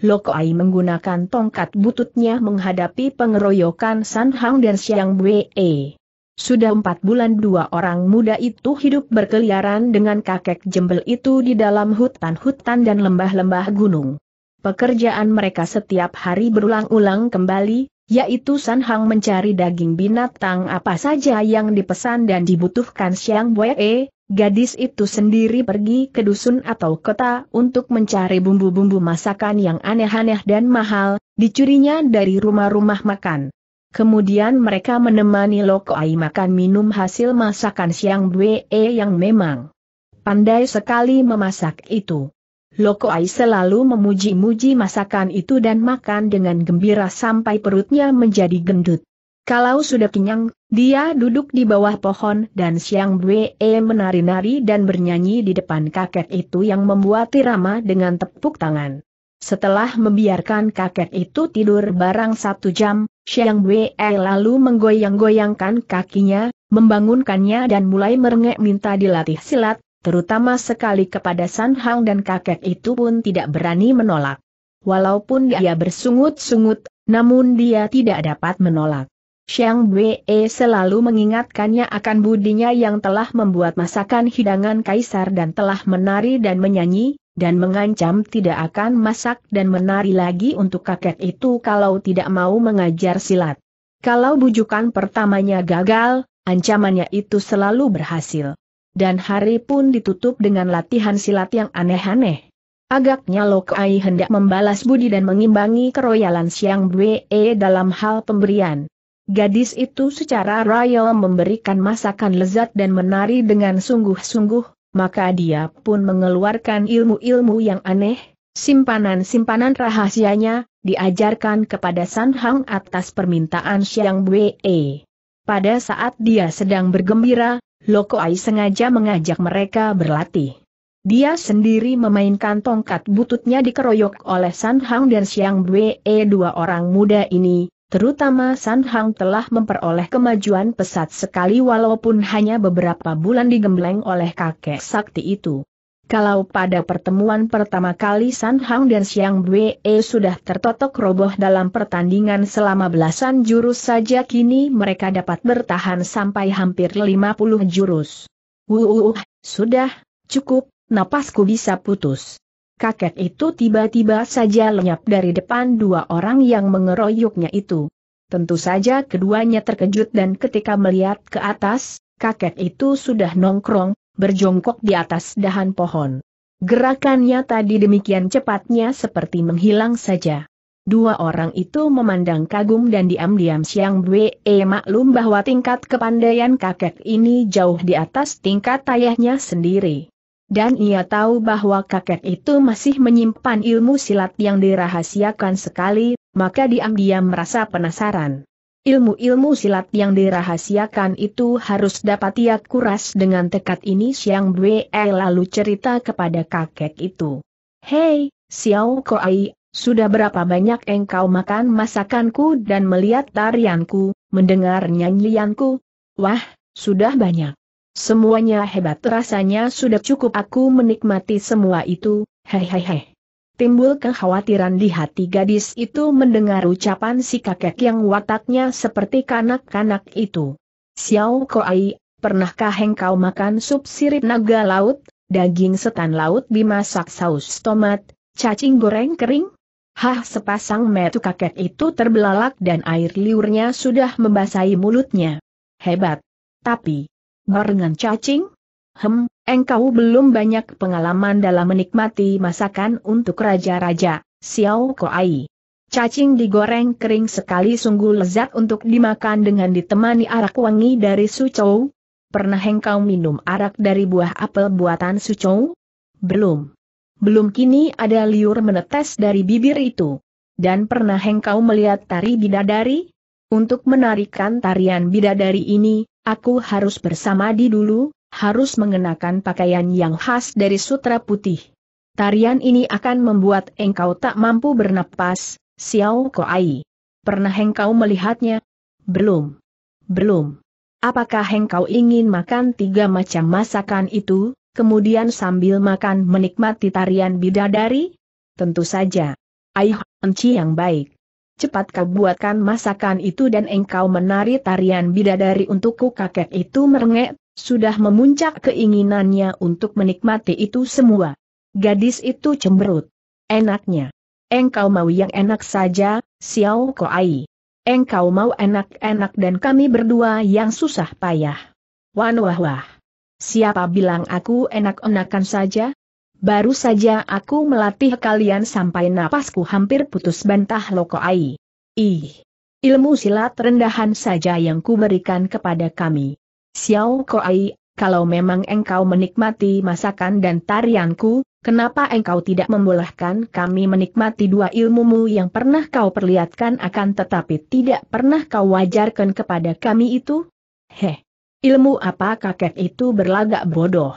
Lokoai menggunakan tongkat bututnya menghadapi pengeroyokan San Hang dan Siang Wei sudah empat bulan dua orang muda itu hidup berkeliaran dengan kakek jembel itu di dalam hutan-hutan dan lembah-lembah gunung. Pekerjaan mereka setiap hari berulang-ulang kembali, yaitu San mencari daging binatang apa saja yang dipesan dan dibutuhkan Siang Wee, gadis itu sendiri pergi ke dusun atau kota untuk mencari bumbu-bumbu masakan yang aneh-aneh dan mahal, dicurinya dari rumah-rumah makan. Kemudian mereka menemani Loko Ai makan minum hasil masakan siang Bwe yang memang pandai sekali memasak itu. Loko Ai selalu memuji-muji masakan itu dan makan dengan gembira sampai perutnya menjadi gendut. Kalau sudah kenyang, dia duduk di bawah pohon dan siang Bwe menari-nari dan bernyanyi di depan kakek itu yang membuat irama dengan tepuk tangan. Setelah membiarkan kakek itu tidur barang satu jam, Xiang Wei lalu menggoyang-goyangkan kakinya, membangunkannya dan mulai merengek minta dilatih silat, terutama sekali kepada San Hang dan kakek itu pun tidak berani menolak. Walaupun dia bersungut-sungut, namun dia tidak dapat menolak. Xiang Wei selalu mengingatkannya akan budinya yang telah membuat masakan hidangan kaisar dan telah menari dan menyanyi, dan mengancam tidak akan masak dan menari lagi untuk kakek itu kalau tidak mau mengajar silat. Kalau bujukan pertamanya gagal, ancamannya itu selalu berhasil. Dan hari pun ditutup dengan latihan silat yang aneh-aneh. Agaknya Lokai hendak membalas budi dan mengimbangi keroyalan Siang Bwe dalam hal pemberian. Gadis itu secara royal memberikan masakan lezat dan menari dengan sungguh-sungguh, maka dia pun mengeluarkan ilmu-ilmu yang aneh, simpanan-simpanan rahasianya, diajarkan kepada San Hang atas permintaan Xiang Wei. Pada saat dia sedang bergembira, Loko Ai sengaja mengajak mereka berlatih. Dia sendiri memainkan tongkat bututnya dikeroyok oleh San Hang dan Xiang Wei dua orang muda ini, Terutama San Hang telah memperoleh kemajuan pesat sekali walaupun hanya beberapa bulan digembleng oleh kakek sakti itu. Kalau pada pertemuan pertama kali San Hang dan Xiang Bue sudah tertotok roboh dalam pertandingan selama belasan jurus saja kini mereka dapat bertahan sampai hampir 50 jurus. Wuh, sudah, cukup, napasku bisa putus kakek itu tiba-tiba saja lenyap dari depan dua orang yang mengeroyoknya itu. Tentu saja keduanya terkejut dan ketika melihat ke atas, kakek itu sudah nongkrong, berjongkok di atas dahan pohon. Gerakannya tadi demikian cepatnya seperti menghilang saja. Dua orang itu memandang kagum dan diam-diam Siang Bwe eh, maklum bahwa tingkat kepandaian kakek ini jauh di atas tingkat ayahnya sendiri dan ia tahu bahwa kakek itu masih menyimpan ilmu silat yang dirahasiakan sekali, maka diam-diam merasa penasaran. Ilmu-ilmu silat yang dirahasiakan itu harus dapat ia kuras dengan tekad ini Siang Bwe lalu cerita kepada kakek itu. Hei, Xiao Koai, sudah berapa banyak engkau makan masakanku dan melihat tarianku, mendengar nyanyianku? Wah, sudah banyak. Semuanya hebat rasanya sudah cukup aku menikmati semua itu, hehehe. Timbul kekhawatiran di hati gadis itu mendengar ucapan si kakek yang wataknya seperti kanak-kanak itu. Xiao Koai, pernahkah engkau makan sup sirip naga laut, daging setan laut dimasak saus tomat, cacing goreng kering? Hah sepasang metu kakek itu terbelalak dan air liurnya sudah membasahi mulutnya. Hebat. Tapi, Barengan cacing? Hem, engkau belum banyak pengalaman dalam menikmati masakan untuk raja-raja, Xiao Koai. Cacing digoreng kering sekali sungguh lezat untuk dimakan dengan ditemani arak wangi dari Suchou. Pernah engkau minum arak dari buah apel buatan Suchou? Belum. Belum kini ada liur menetes dari bibir itu. Dan pernah engkau melihat tari bidadari? Untuk menarikan tarian bidadari ini, aku harus bersama di dulu, harus mengenakan pakaian yang khas dari sutra putih. Tarian ini akan membuat engkau tak mampu bernapas, Xiao Koai. Pernah engkau melihatnya? Belum. Belum. Apakah engkau ingin makan tiga macam masakan itu, kemudian sambil makan menikmati tarian bidadari? Tentu saja. Aih, enci yang baik cepat kau buatkan masakan itu dan engkau menari tarian bidadari untukku kakek itu merengek, sudah memuncak keinginannya untuk menikmati itu semua. Gadis itu cemberut. Enaknya. Engkau mau yang enak saja, Xiao ai. Engkau mau enak-enak dan kami berdua yang susah payah. Wan wah wah. Siapa bilang aku enak-enakan saja? baru saja aku melatih kalian sampai napasku hampir putus bantah Lokoai. Ih! Ilmu silat rendahan saja yang kuberikan kepada kami. Xiao Koai, kalau memang engkau menikmati masakan dan tarianku, kenapa engkau tidak membolehkan kami menikmati dua ilmumu yang pernah kau perlihatkan akan tetapi tidak pernah kau wajarkan kepada kami itu? Heh! Ilmu apa kakek itu berlagak bodoh?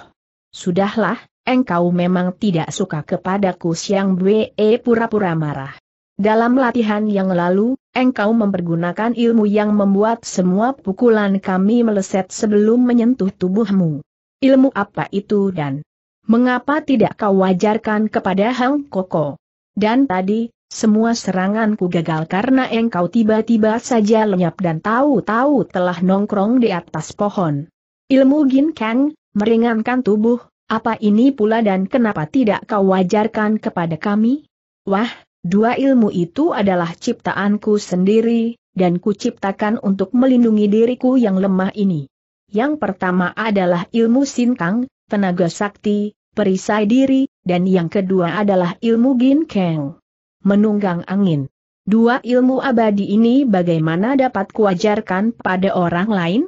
Sudahlah, engkau memang tidak suka kepadaku Siang Bwe eh, pura-pura marah. Dalam latihan yang lalu, engkau mempergunakan ilmu yang membuat semua pukulan kami meleset sebelum menyentuh tubuhmu. Ilmu apa itu dan mengapa tidak kau wajarkan kepada Hang Koko? Dan tadi, semua seranganku gagal karena engkau tiba-tiba saja lenyap dan tahu-tahu telah nongkrong di atas pohon. Ilmu Gin Kang, meringankan tubuh, apa ini pula dan kenapa tidak kau wajarkan kepada kami? Wah, dua ilmu itu adalah ciptaanku sendiri, dan kuciptakan untuk melindungi diriku yang lemah ini. Yang pertama adalah ilmu sinkang, tenaga sakti, perisai diri, dan yang kedua adalah ilmu ginkeng, menunggang angin. Dua ilmu abadi ini bagaimana dapat kuajarkan pada orang lain?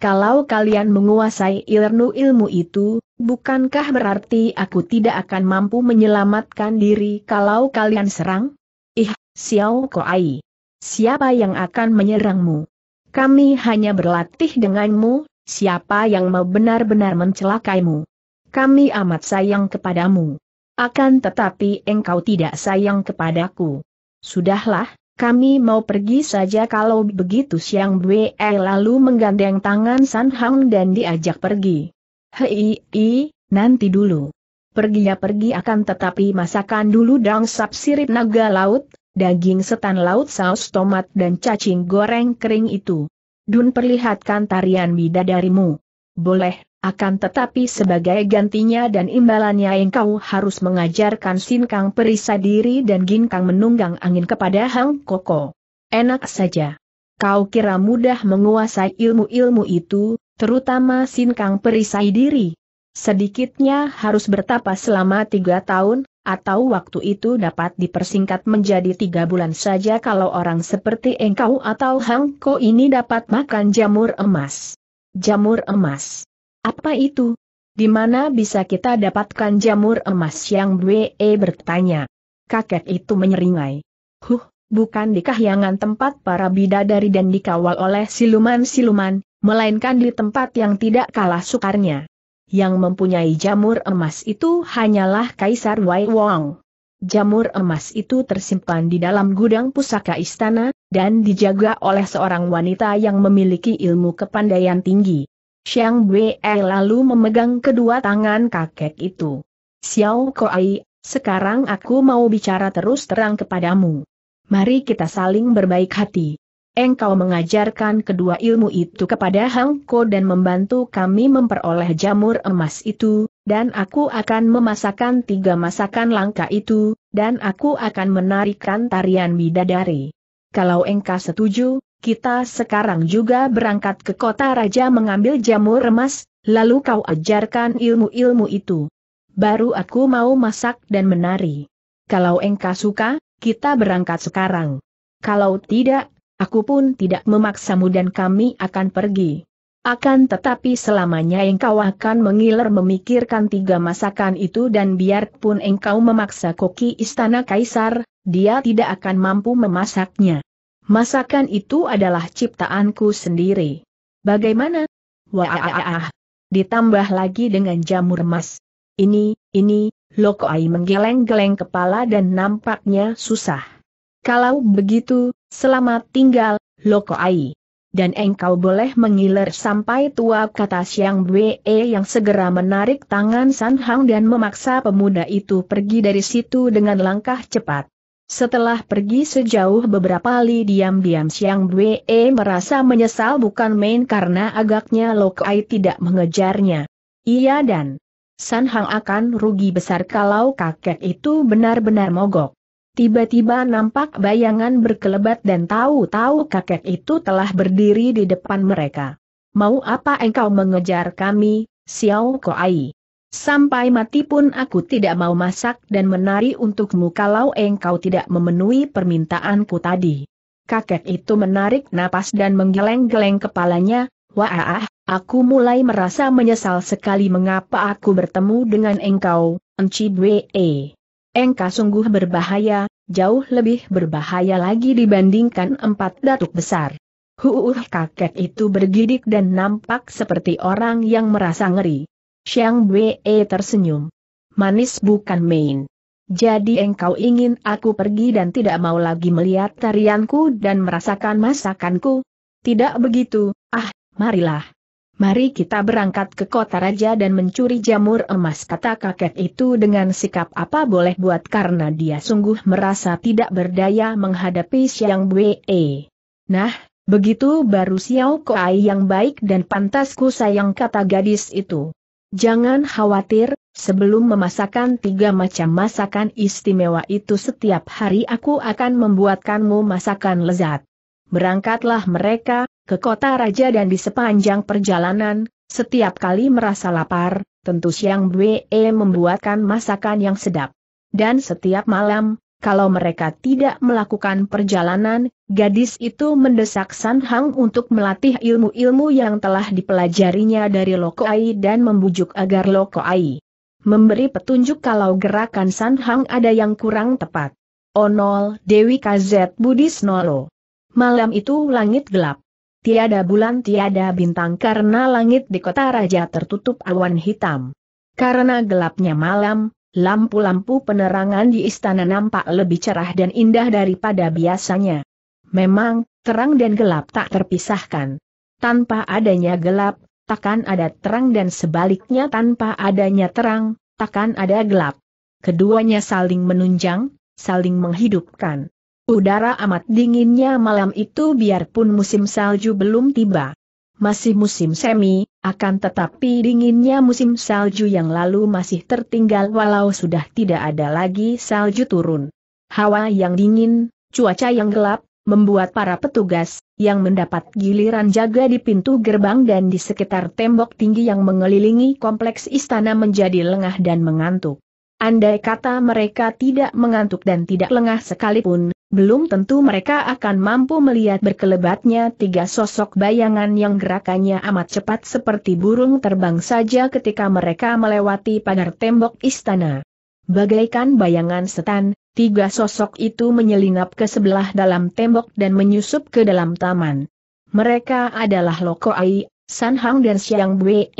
Kalau kalian menguasai ilmu-ilmu itu, bukankah berarti aku tidak akan mampu menyelamatkan diri kalau kalian serang? Ih, Xiao Koai. Siapa yang akan menyerangmu? Kami hanya berlatih denganmu, siapa yang mau benar-benar mencelakaimu? Kami amat sayang kepadamu. Akan tetapi engkau tidak sayang kepadaku. Sudahlah, kami mau pergi saja kalau begitu siang Bwe eh, lalu menggandeng tangan San Hang dan diajak pergi. Hei, i, nanti dulu. Pergi ya pergi akan tetapi masakan dulu sap sirip naga laut, daging setan laut saus tomat dan cacing goreng kering itu. Dun perlihatkan tarian bidadarimu. Boleh, akan tetapi sebagai gantinya dan imbalannya engkau harus mengajarkan Kang perisa diri dan gin kang menunggang angin kepada Hang Koko. Enak saja. Kau kira mudah menguasai ilmu-ilmu itu, terutama Kang perisai diri. Sedikitnya harus bertapa selama tiga tahun, atau waktu itu dapat dipersingkat menjadi tiga bulan saja kalau orang seperti engkau atau Hang Ko ini dapat makan jamur emas. Jamur emas. Apa itu? Di mana bisa kita dapatkan jamur emas yang Bwe bertanya. Kakek itu menyeringai. Huh, bukan di kahyangan tempat para bidadari dan dikawal oleh siluman-siluman, melainkan di tempat yang tidak kalah sukarnya. Yang mempunyai jamur emas itu hanyalah Kaisar Wai Wong. Jamur emas itu tersimpan di dalam gudang pusaka istana, dan dijaga oleh seorang wanita yang memiliki ilmu kepandaian tinggi. Xiang Wei lalu memegang kedua tangan kakek itu. Xiao Koai, sekarang aku mau bicara terus terang kepadamu. Mari kita saling berbaik hati. Engkau mengajarkan kedua ilmu itu kepada Hang Ko dan membantu kami memperoleh jamur emas itu, dan aku akan memasakkan tiga masakan langka itu, dan aku akan menarikan tarian bidadari. Kalau engkau setuju, kita sekarang juga berangkat ke kota raja mengambil jamur emas, lalu kau ajarkan ilmu-ilmu itu. Baru aku mau masak dan menari. Kalau engkau suka, kita berangkat sekarang. Kalau tidak, aku pun tidak memaksamu dan kami akan pergi. Akan tetapi selamanya engkau akan mengiler memikirkan tiga masakan itu dan biarpun engkau memaksa koki istana kaisar, dia tidak akan mampu memasaknya. Masakan itu adalah ciptaanku sendiri. Bagaimana? Wah, ditambah lagi dengan jamur emas. Ini, ini, Lokoai menggeleng-geleng kepala dan nampaknya susah. Kalau begitu, selamat tinggal, Lokoai. Dan engkau boleh mengiler sampai tua kata Siang Bwe yang segera menarik tangan San Hang dan memaksa pemuda itu pergi dari situ dengan langkah cepat. Setelah pergi sejauh beberapa kali diam-diam Siang Bwe merasa menyesal bukan main karena agaknya Lokai tidak mengejarnya. Iya dan San Hang akan rugi besar kalau kakek itu benar-benar mogok. Tiba-tiba nampak bayangan berkelebat dan tahu-tahu kakek itu telah berdiri di depan mereka. Mau apa engkau mengejar kami, Xiao Koai? Sampai mati pun aku tidak mau masak dan menari untukmu kalau engkau tidak memenuhi permintaanku tadi. Kakek itu menarik napas dan menggeleng-geleng kepalanya, wah, aku mulai merasa menyesal sekali mengapa aku bertemu dengan engkau, Enci Bwe. Engkau sungguh berbahaya, jauh lebih berbahaya lagi dibandingkan empat datuk besar. Huuh kakek itu bergidik dan nampak seperti orang yang merasa ngeri. Xiang Wei tersenyum. Manis bukan main. Jadi engkau ingin aku pergi dan tidak mau lagi melihat tarianku dan merasakan masakanku? Tidak begitu, ah, marilah. Mari kita berangkat ke kota raja dan mencuri jamur emas kata kakek itu dengan sikap apa boleh buat karena dia sungguh merasa tidak berdaya menghadapi Xiang Wei. Nah, begitu baru Xiao Koai yang baik dan pantasku sayang kata gadis itu. Jangan khawatir, sebelum memasakkan tiga macam masakan istimewa itu setiap hari aku akan membuatkanmu masakan lezat. Berangkatlah mereka, ke kota raja dan di sepanjang perjalanan, setiap kali merasa lapar, tentu Siang Bwe membuatkan masakan yang sedap. Dan setiap malam, kalau mereka tidak melakukan perjalanan, gadis itu mendesak San Hang untuk melatih ilmu-ilmu yang telah dipelajarinya dari Lokoai dan membujuk agar Lokoai memberi petunjuk kalau gerakan San Hang ada yang kurang tepat. Onol Dewi KZ Budis Nolo. Malam itu langit gelap. Tiada bulan tiada bintang karena langit di kota raja tertutup awan hitam. Karena gelapnya malam, lampu-lampu penerangan di istana nampak lebih cerah dan indah daripada biasanya. Memang, terang dan gelap tak terpisahkan. Tanpa adanya gelap, takkan ada terang dan sebaliknya tanpa adanya terang, takkan ada gelap. Keduanya saling menunjang, saling menghidupkan. Udara amat dinginnya malam itu biarpun musim salju belum tiba masih musim semi, akan tetapi dinginnya musim salju yang lalu masih tertinggal walau sudah tidak ada lagi salju turun. Hawa yang dingin, cuaca yang gelap, membuat para petugas, yang mendapat giliran jaga di pintu gerbang dan di sekitar tembok tinggi yang mengelilingi kompleks istana menjadi lengah dan mengantuk. Andai kata mereka tidak mengantuk dan tidak lengah sekalipun, belum tentu mereka akan mampu melihat berkelebatnya tiga sosok bayangan yang gerakannya amat cepat seperti burung terbang saja ketika mereka melewati pagar tembok istana. Bagaikan bayangan setan, tiga sosok itu menyelinap ke sebelah dalam tembok dan menyusup ke dalam taman. Mereka adalah Lokoai, Sanhang dan Xiang Bwe.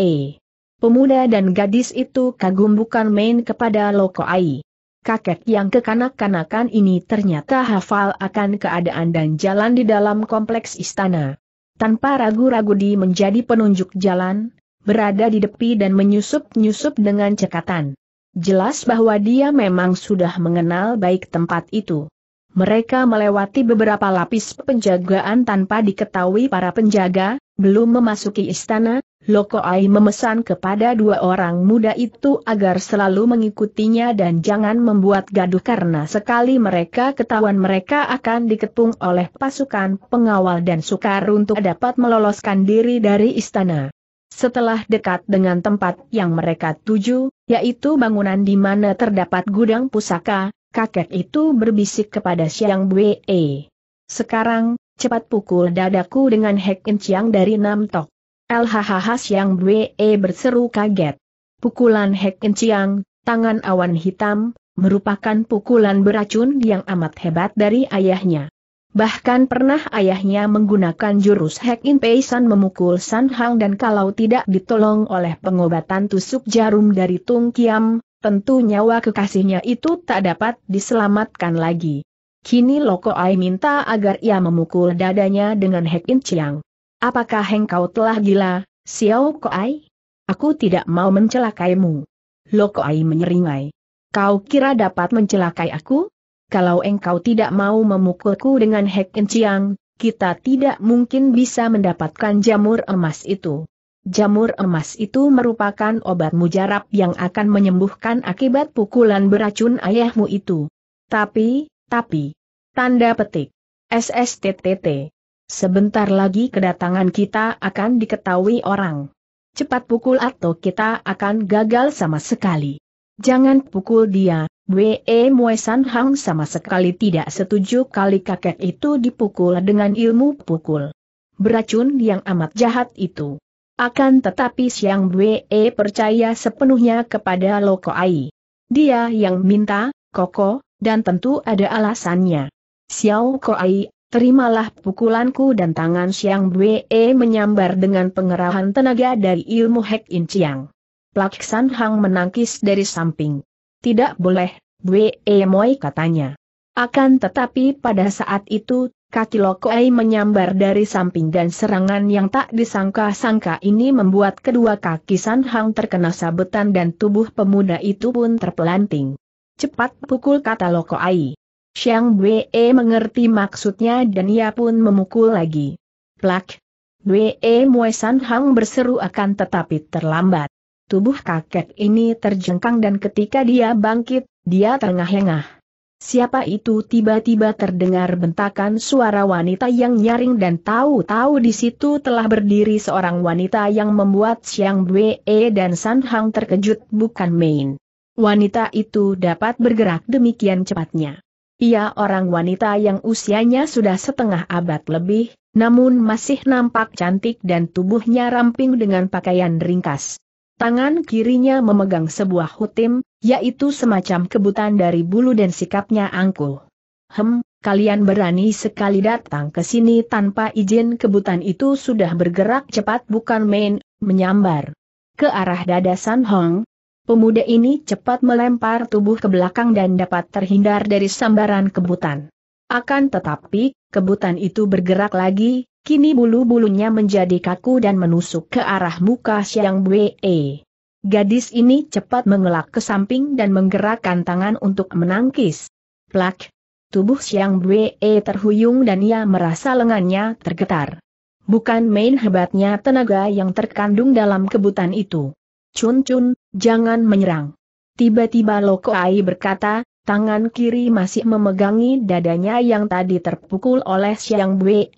Pemuda dan gadis itu kagum bukan main kepada Loko Ai. Kakek yang kekanak-kanakan ini ternyata hafal akan keadaan dan jalan di dalam kompleks istana. Tanpa ragu-ragu di menjadi penunjuk jalan, berada di depi dan menyusup-nyusup dengan cekatan. Jelas bahwa dia memang sudah mengenal baik tempat itu. Mereka melewati beberapa lapis penjagaan tanpa diketahui para penjaga, belum memasuki istana, Loko Ai memesan kepada dua orang muda itu agar selalu mengikutinya dan jangan membuat gaduh karena sekali mereka ketahuan mereka akan diketung oleh pasukan pengawal dan sukar untuk dapat meloloskan diri dari istana. Setelah dekat dengan tempat yang mereka tuju, yaitu bangunan di mana terdapat gudang pusaka, kakek itu berbisik kepada Siang Bue. Eh, sekarang, cepat pukul dadaku dengan Hek Enciang dari Nam Tok." LHH Siang Bwe berseru kaget. Pukulan Hek Enciang, tangan awan hitam, merupakan pukulan beracun yang amat hebat dari ayahnya. Bahkan pernah ayahnya menggunakan jurus Hek In Pei San memukul San Hang dan kalau tidak ditolong oleh pengobatan tusuk jarum dari Tung Kiam, tentu nyawa kekasihnya itu tak dapat diselamatkan lagi. Kini Loko Ai minta agar ia memukul dadanya dengan Hek In Chiang. Apakah engkau telah gila, Xiao Koai? Aku tidak mau mencelakaimu. Lo Koai menyeringai. Kau kira dapat mencelakai aku? Kalau engkau tidak mau memukulku dengan Hek Enciang, kita tidak mungkin bisa mendapatkan jamur emas itu. Jamur emas itu merupakan obat mujarab yang akan menyembuhkan akibat pukulan beracun ayahmu itu. Tapi, tapi, tanda petik. SSTTT Sebentar lagi kedatangan kita akan diketahui orang. Cepat pukul atau kita akan gagal sama sekali. Jangan pukul dia, Wee Mue San Hang sama sekali tidak setuju kali kakek itu dipukul dengan ilmu pukul. Beracun yang amat jahat itu. Akan tetapi Siang Wee percaya sepenuhnya kepada Loko Ai. Dia yang minta, Koko, dan tentu ada alasannya. Xiao Ai. Terimalah pukulanku dan tangan Siang Bue menyambar dengan pengerahan tenaga dari ilmu Hek In Chiang. San Hang menangkis dari samping. Tidak boleh, Bue Moi katanya. Akan tetapi pada saat itu, kaki Lokoei menyambar dari samping dan serangan yang tak disangka-sangka ini membuat kedua kaki San Hang terkena sabetan dan tubuh pemuda itu pun terpelanting. Cepat pukul kata Lokoei. Xiang Wei mengerti maksudnya dan ia pun memukul lagi. Plak! Wei Mue San Hang berseru akan tetapi terlambat. Tubuh kakek ini terjengkang dan ketika dia bangkit, dia terengah-engah. Siapa itu tiba-tiba terdengar bentakan suara wanita yang nyaring dan tahu-tahu di situ telah berdiri seorang wanita yang membuat Xiang Wei dan San Hang terkejut bukan main. Wanita itu dapat bergerak demikian cepatnya. Ia orang wanita yang usianya sudah setengah abad lebih, namun masih nampak cantik dan tubuhnya ramping dengan pakaian ringkas. Tangan kirinya memegang sebuah hutim, yaitu semacam kebutan dari bulu dan sikapnya angkuh. Hem, kalian berani sekali datang ke sini tanpa izin kebutan itu sudah bergerak cepat bukan main, menyambar. Ke arah dada San Hong, Pemuda ini cepat melempar tubuh ke belakang dan dapat terhindar dari sambaran kebutan. Akan tetapi, kebutan itu bergerak lagi, kini bulu-bulunya menjadi kaku dan menusuk ke arah muka Siang Wei. Gadis ini cepat mengelak ke samping dan menggerakkan tangan untuk menangkis. Plak! Tubuh Siang Wei terhuyung dan ia merasa lengannya tergetar. Bukan main hebatnya tenaga yang terkandung dalam kebutan itu. Chun Chun, Jangan menyerang. Tiba-tiba Lokoai berkata, tangan kiri masih memegangi dadanya yang tadi terpukul oleh Siang Bwe.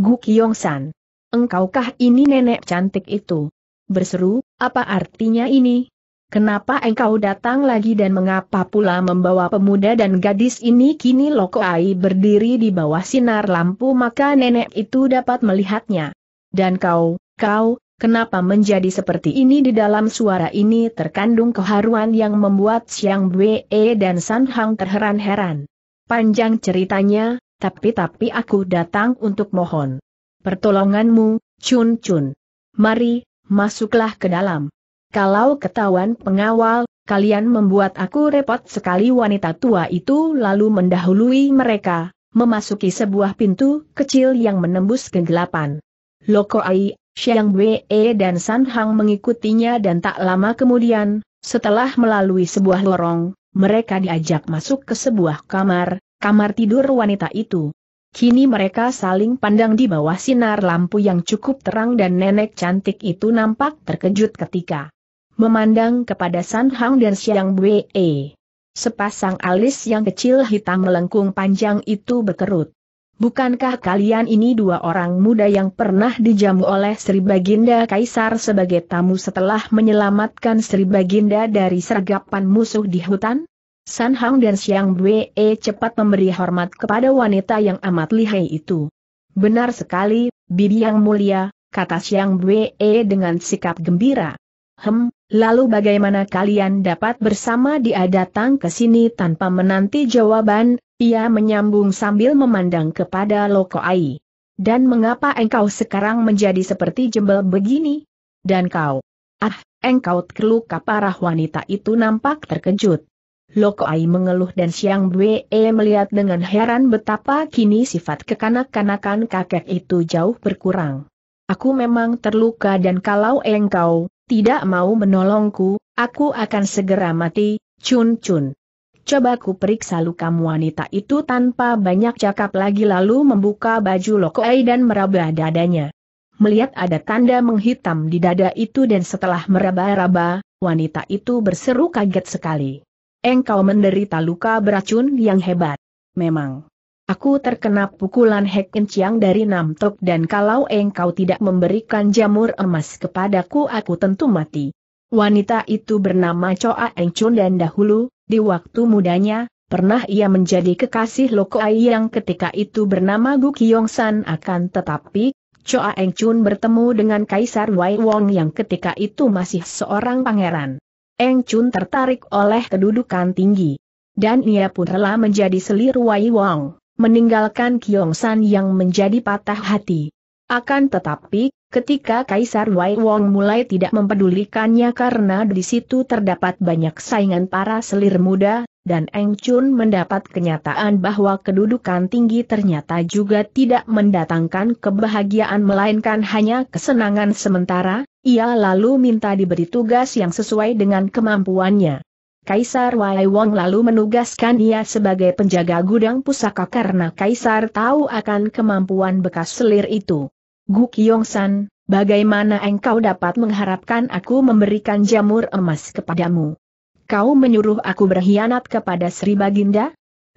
Gu San. Engkaukah ini nenek cantik itu? Berseru, apa artinya ini? Kenapa engkau datang lagi dan mengapa pula membawa pemuda dan gadis ini kini Lokoai berdiri di bawah sinar lampu maka nenek itu dapat melihatnya. Dan kau, kau, Kenapa menjadi seperti ini di dalam suara ini terkandung keharuan yang membuat Siang Bwe dan San Hang terheran-heran. Panjang ceritanya, tapi-tapi aku datang untuk mohon pertolonganmu, Chun Chun. Mari, masuklah ke dalam. Kalau ketahuan pengawal, kalian membuat aku repot sekali wanita tua itu lalu mendahului mereka, memasuki sebuah pintu kecil yang menembus kegelapan. Loko Ai Xiang Wei dan San Hang mengikutinya dan tak lama kemudian, setelah melalui sebuah lorong, mereka diajak masuk ke sebuah kamar, kamar tidur wanita itu. Kini mereka saling pandang di bawah sinar lampu yang cukup terang dan nenek cantik itu nampak terkejut ketika memandang kepada San Hang dan Xiang Wei. Sepasang alis yang kecil hitam melengkung panjang itu berkerut. Bukankah kalian ini dua orang muda yang pernah dijamu oleh Sri Baginda Kaisar sebagai tamu setelah menyelamatkan Sri Baginda dari sergapan musuh di hutan? San Hang dan Siang Bue cepat memberi hormat kepada wanita yang amat lihai itu. Benar sekali, Bibi yang mulia, kata Siang Bue dengan sikap gembira. Hem, lalu bagaimana kalian dapat bersama dia datang ke sini tanpa menanti jawaban, ia menyambung sambil memandang kepada Loko Ai. Dan mengapa engkau sekarang menjadi seperti jembel begini? Dan kau, ah, engkau terluka parah wanita itu nampak terkejut. Loko Ai mengeluh dan Siang Bwe melihat dengan heran betapa kini sifat kekanak-kanakan kakek itu jauh berkurang. Aku memang terluka dan kalau engkau, tidak mau menolongku, aku akan segera mati, Chun Chun. Coba ku periksa luka wanita itu tanpa banyak cakap lagi lalu membuka baju lokoi dan meraba dadanya. Melihat ada tanda menghitam di dada itu dan setelah meraba-raba, wanita itu berseru kaget sekali. Engkau menderita luka beracun yang hebat. Memang. Aku terkena pukulan Hek Enciang dari Nam Tok dan kalau engkau tidak memberikan jamur emas kepadaku aku tentu mati. Wanita itu bernama Choa Eng Chun dan dahulu, di waktu mudanya, pernah ia menjadi kekasih Loko Ai yang ketika itu bernama Gu Kyong San akan tetapi, Choa Eng Chun bertemu dengan Kaisar Wai Wong yang ketika itu masih seorang pangeran. Eng Chun tertarik oleh kedudukan tinggi. Dan ia pun rela menjadi selir Wai Wong meninggalkan San yang menjadi patah hati. Akan tetapi, ketika Kaisar Wei Wong mulai tidak mempedulikannya karena di situ terdapat banyak saingan para selir muda, dan Eng Chun mendapat kenyataan bahwa kedudukan tinggi ternyata juga tidak mendatangkan kebahagiaan melainkan hanya kesenangan sementara, ia lalu minta diberi tugas yang sesuai dengan kemampuannya. Kaisar Wai Wong lalu menugaskan ia sebagai penjaga gudang pusaka karena Kaisar tahu akan kemampuan bekas selir itu. Gu San, bagaimana engkau dapat mengharapkan aku memberikan jamur emas kepadamu? Kau menyuruh aku berkhianat kepada Sri Baginda?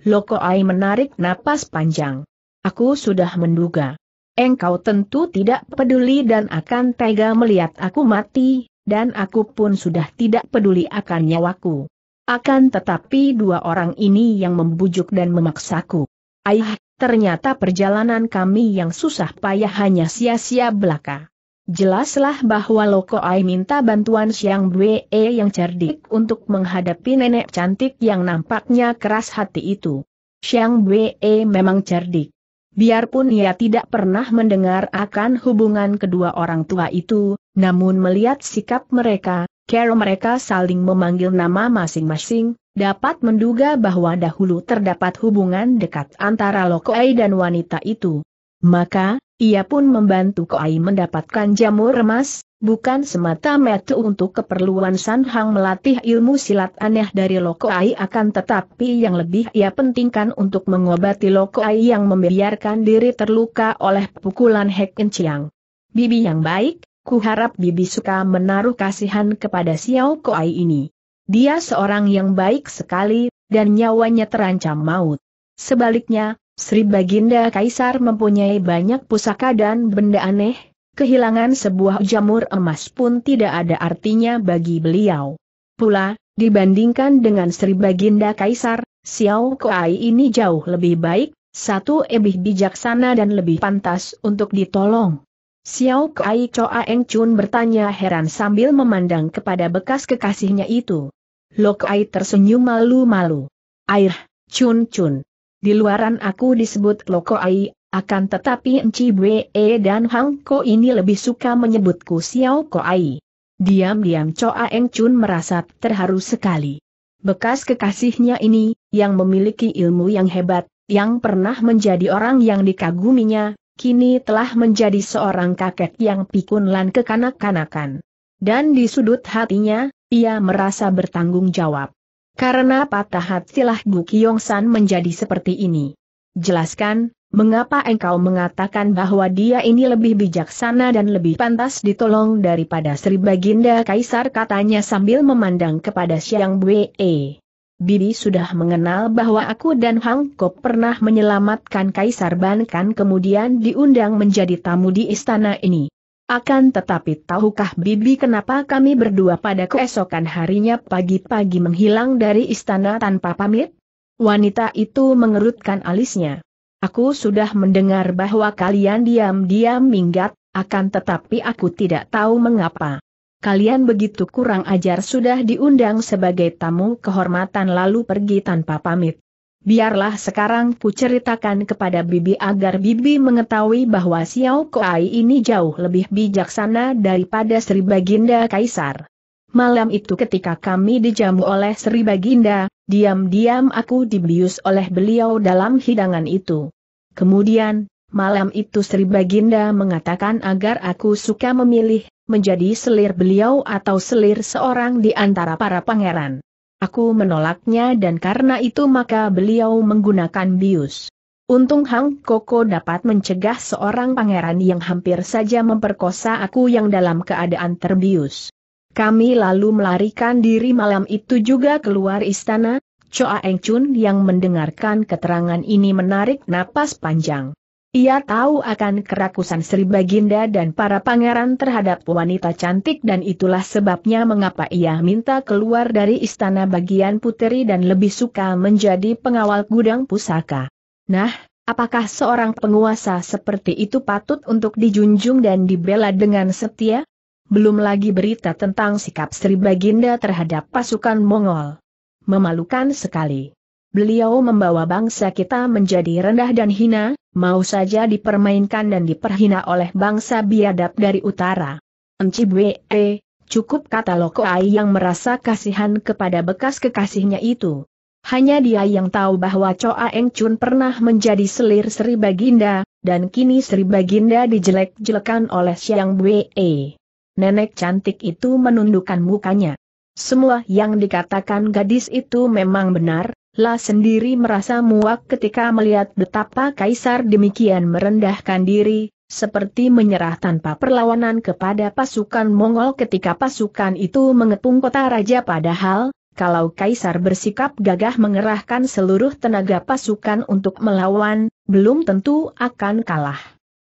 Loko Ai menarik napas panjang. Aku sudah menduga. Engkau tentu tidak peduli dan akan tega melihat aku mati, dan aku pun sudah tidak peduli akan nyawaku. Akan tetapi dua orang ini yang membujuk dan memaksaku. Ayah, ternyata perjalanan kami yang susah payah hanya sia-sia belaka. Jelaslah bahwa Loko Ai minta bantuan Siang Bwe yang cerdik untuk menghadapi nenek cantik yang nampaknya keras hati itu. Siang Bwe memang cerdik. Biarpun ia tidak pernah mendengar akan hubungan kedua orang tua itu, namun melihat sikap mereka, Kero mereka saling memanggil nama masing-masing, dapat menduga bahwa dahulu terdapat hubungan dekat antara Lokoai dan wanita itu. Maka, ia pun membantu Koai mendapatkan jamur emas, bukan semata-mata untuk keperluan Sanhang melatih ilmu silat aneh dari Lokoai akan tetapi yang lebih ia pentingkan untuk mengobati Lokoai yang membiarkan diri terluka oleh pukulan Hek Enciang. Bibi yang baik, kuharap Bibi suka menaruh kasihan kepada Xiao Koai ini. Dia seorang yang baik sekali, dan nyawanya terancam maut. Sebaliknya, Sri Baginda Kaisar mempunyai banyak pusaka dan benda aneh, kehilangan sebuah jamur emas pun tidak ada artinya bagi beliau. Pula, dibandingkan dengan Sri Baginda Kaisar, Xiao Kuai ini jauh lebih baik, satu lebih bijaksana dan lebih pantas untuk ditolong. Xiao Kai Choa Eng Chun bertanya heran sambil memandang kepada bekas kekasihnya itu. Lok Ai tersenyum malu-malu. Air, Chun Chun. Di luaran aku disebut Loko Ai, akan tetapi Enci Bwe dan Hang Ko ini lebih suka menyebutku Xiao Ko Ai. Diam-diam Choa Eng Chun merasa terharu sekali. Bekas kekasihnya ini, yang memiliki ilmu yang hebat, yang pernah menjadi orang yang dikaguminya, kini telah menjadi seorang kakek yang pikun lan kekanak-kanakan. Dan di sudut hatinya, ia merasa bertanggung jawab. Karena patah hatilah Bu San menjadi seperti ini. Jelaskan, mengapa engkau mengatakan bahwa dia ini lebih bijaksana dan lebih pantas ditolong daripada Sri Baginda Kaisar katanya sambil memandang kepada Siang Wei. Bibi sudah mengenal bahwa aku dan Hang Kok pernah menyelamatkan Kaisar Ban Kan kemudian diundang menjadi tamu di istana ini. Akan tetapi tahukah Bibi kenapa kami berdua pada keesokan harinya pagi-pagi menghilang dari istana tanpa pamit? Wanita itu mengerutkan alisnya. Aku sudah mendengar bahwa kalian diam-diam minggat, akan tetapi aku tidak tahu mengapa kalian begitu kurang ajar sudah diundang sebagai tamu kehormatan lalu pergi tanpa pamit. Biarlah sekarang ku ceritakan kepada Bibi agar Bibi mengetahui bahwa Xiao Kai ini jauh lebih bijaksana daripada Sri Baginda Kaisar. Malam itu ketika kami dijamu oleh Sri Baginda, diam-diam aku dibius oleh beliau dalam hidangan itu. Kemudian, malam itu Sri Baginda mengatakan agar aku suka memilih, menjadi selir beliau atau selir seorang di antara para pangeran. Aku menolaknya dan karena itu maka beliau menggunakan bius. Untung Hang Koko dapat mencegah seorang pangeran yang hampir saja memperkosa aku yang dalam keadaan terbius. Kami lalu melarikan diri malam itu juga keluar istana, Choa Eng Chun yang mendengarkan keterangan ini menarik napas panjang. Ia tahu akan kerakusan Sri Baginda dan para pangeran terhadap wanita cantik dan itulah sebabnya mengapa ia minta keluar dari istana bagian puteri dan lebih suka menjadi pengawal gudang pusaka. Nah, apakah seorang penguasa seperti itu patut untuk dijunjung dan dibela dengan setia? Belum lagi berita tentang sikap Sri Baginda terhadap pasukan Mongol. Memalukan sekali. Beliau membawa bangsa kita menjadi rendah dan hina, mau saja dipermainkan dan diperhina oleh bangsa biadab dari utara. Enci Encibwe, eh, cukup kata Ai yang merasa kasihan kepada bekas kekasihnya itu. Hanya dia yang tahu bahwa Choa Eng Chun pernah menjadi selir Sri Baginda, dan kini Sri Baginda dijelek-jelekan oleh Siang Bwe. Eh. Nenek cantik itu menundukkan mukanya. Semua yang dikatakan gadis itu memang benar, La sendiri merasa muak ketika melihat betapa Kaisar demikian merendahkan diri, seperti menyerah tanpa perlawanan kepada pasukan Mongol ketika pasukan itu mengepung kota raja padahal, kalau Kaisar bersikap gagah mengerahkan seluruh tenaga pasukan untuk melawan, belum tentu akan kalah.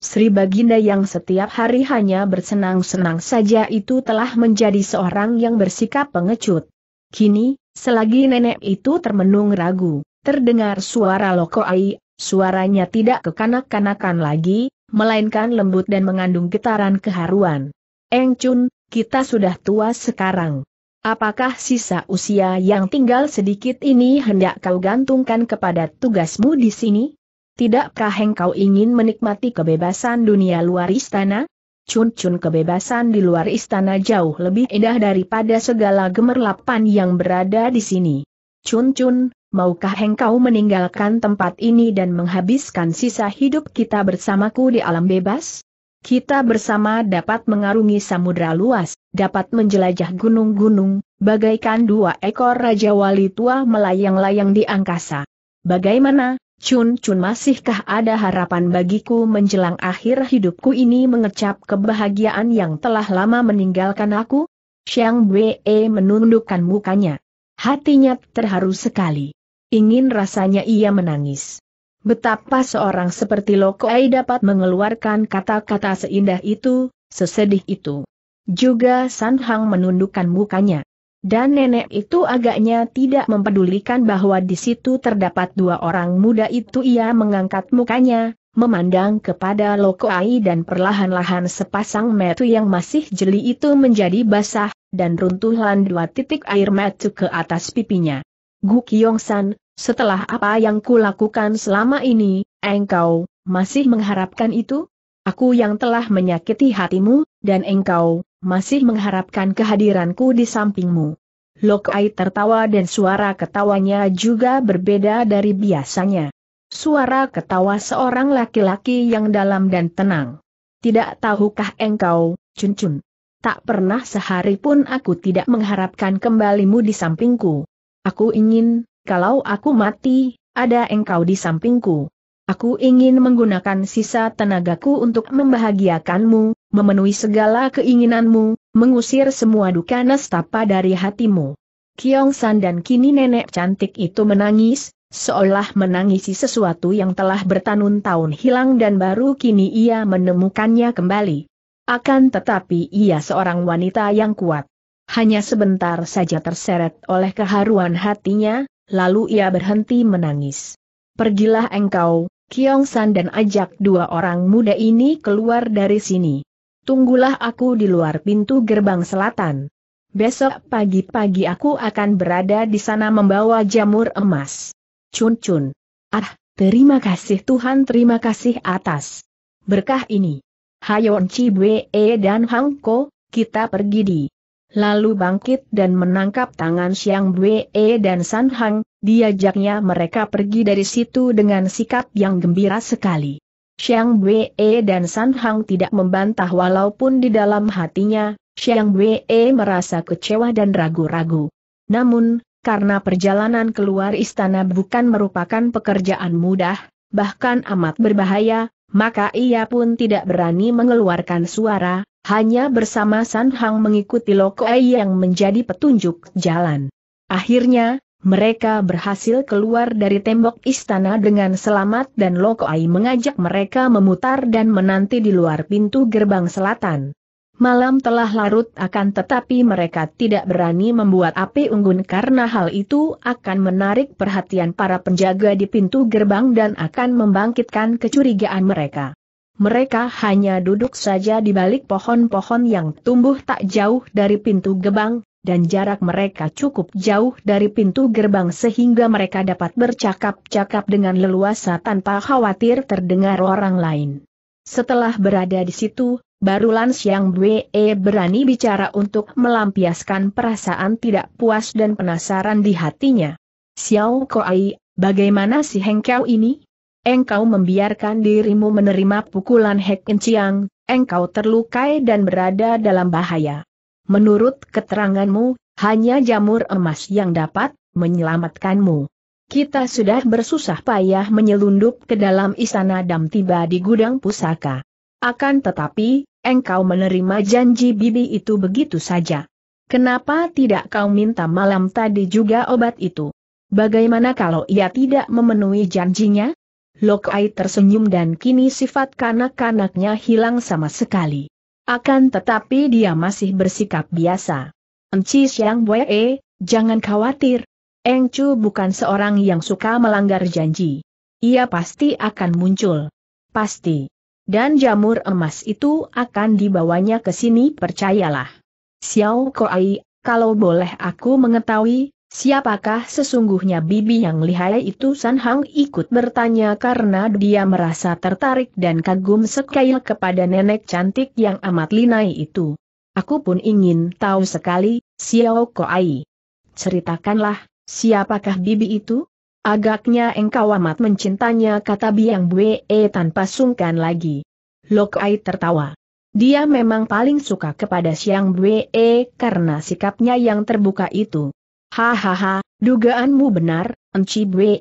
Sri Baginda yang setiap hari hanya bersenang-senang saja itu telah menjadi seorang yang bersikap pengecut. Kini, Selagi nenek itu termenung ragu, terdengar suara Loko Lokoai, suaranya tidak kekanak-kanakan lagi, melainkan lembut dan mengandung getaran keharuan. Eng Chun, kita sudah tua sekarang. Apakah sisa usia yang tinggal sedikit ini hendak kau gantungkan kepada tugasmu di sini? Tidakkah engkau ingin menikmati kebebasan dunia luar istana? cun-cun kebebasan di luar istana jauh lebih indah daripada segala gemerlapan yang berada di sini. Cun-cun, maukah engkau meninggalkan tempat ini dan menghabiskan sisa hidup kita bersamaku di alam bebas? Kita bersama dapat mengarungi samudra luas, dapat menjelajah gunung-gunung, bagaikan dua ekor raja wali tua melayang-layang di angkasa. Bagaimana, Cun Cun masihkah ada harapan bagiku menjelang akhir hidupku ini mengecap kebahagiaan yang telah lama meninggalkan aku? Xiang Wei menundukkan mukanya. Hatinya terharu sekali. Ingin rasanya ia menangis. Betapa seorang seperti Kuei dapat mengeluarkan kata-kata seindah itu, sesedih itu. Juga San Hang menundukkan mukanya. Dan nenek itu agaknya tidak mempedulikan bahwa di situ terdapat dua orang muda itu ia mengangkat mukanya, memandang kepada Lokoai dan perlahan-lahan sepasang metu yang masih jeli itu menjadi basah, dan runtuhlah dua titik air metu ke atas pipinya. Gu kiong setelah apa yang kulakukan selama ini, engkau, masih mengharapkan itu? Aku yang telah menyakiti hatimu, dan engkau, masih mengharapkan kehadiranku di sampingmu. Lokai tertawa dan suara ketawanya juga berbeda dari biasanya. Suara ketawa seorang laki-laki yang dalam dan tenang. Tidak tahukah engkau, Cun Cun? Tak pernah sehari pun aku tidak mengharapkan kembalimu di sampingku. Aku ingin, kalau aku mati, ada engkau di sampingku. Aku ingin menggunakan sisa tenagaku untuk membahagiakanmu, memenuhi segala keinginanmu, mengusir semua duka nestapa dari hatimu. Kiong San dan kini nenek cantik itu menangis, seolah menangisi sesuatu yang telah bertahun tahun hilang dan baru kini ia menemukannya kembali. Akan tetapi ia seorang wanita yang kuat. Hanya sebentar saja terseret oleh keharuan hatinya, lalu ia berhenti menangis. Pergilah engkau, Kiong San dan ajak dua orang muda ini keluar dari sini. Tunggulah aku di luar pintu gerbang selatan. Besok pagi-pagi aku akan berada di sana membawa jamur emas. Cun-cun. Ah, terima kasih Tuhan terima kasih atas berkah ini. Hayon Chibwe e dan Hangko, kita pergi di. Lalu bangkit dan menangkap tangan Xiang Bwe e dan San Hang, Diajaknya mereka pergi dari situ dengan sikap yang gembira sekali. Xiang Wei dan San Hang tidak membantah walaupun di dalam hatinya, Xiang Wei merasa kecewa dan ragu-ragu. Namun, karena perjalanan keluar istana bukan merupakan pekerjaan mudah, bahkan amat berbahaya, maka ia pun tidak berani mengeluarkan suara, hanya bersama San Hang mengikuti Lokoe yang menjadi petunjuk jalan. Akhirnya, mereka berhasil keluar dari tembok istana dengan selamat dan Lokoai mengajak mereka memutar dan menanti di luar pintu gerbang selatan. Malam telah larut akan tetapi mereka tidak berani membuat api unggun karena hal itu akan menarik perhatian para penjaga di pintu gerbang dan akan membangkitkan kecurigaan mereka. Mereka hanya duduk saja di balik pohon-pohon yang tumbuh tak jauh dari pintu gerbang dan jarak mereka cukup jauh dari pintu gerbang sehingga mereka dapat bercakap-cakap dengan leluasa tanpa khawatir terdengar orang lain. Setelah berada di situ, baru Lansiang Xiang Bwe berani bicara untuk melampiaskan perasaan tidak puas dan penasaran di hatinya. Xiao Koai, bagaimana si Hengkau ini? Engkau membiarkan dirimu menerima pukulan Hek Enciang, engkau terlukai dan berada dalam bahaya. Menurut keteranganmu, hanya jamur emas yang dapat menyelamatkanmu. Kita sudah bersusah payah menyelundup ke dalam istana dan tiba di gudang pusaka. Akan tetapi, engkau menerima janji bibi itu begitu saja. Kenapa tidak kau minta malam tadi juga obat itu? Bagaimana kalau ia tidak memenuhi janjinya? Lokai tersenyum dan kini sifat kanak-kanaknya hilang sama sekali. Akan tetapi dia masih bersikap biasa. Enci yang Wei, jangan khawatir. Engcu bukan seorang yang suka melanggar janji. Ia pasti akan muncul. Pasti. Dan jamur emas itu akan dibawanya ke sini percayalah. Xiao Koai, kalau boleh aku mengetahui, Siapakah sesungguhnya bibi yang lihai itu San Hang ikut bertanya karena dia merasa tertarik dan kagum sekali kepada nenek cantik yang amat linai itu. Aku pun ingin tahu sekali, Xiao Koai. Ceritakanlah, siapakah bibi itu? Agaknya engkau amat mencintanya kata Biang Bue tanpa sungkan lagi. Lokai tertawa. Dia memang paling suka kepada Siang Bue karena sikapnya yang terbuka itu. Hahaha, dugaanmu benar, Enci Bwe.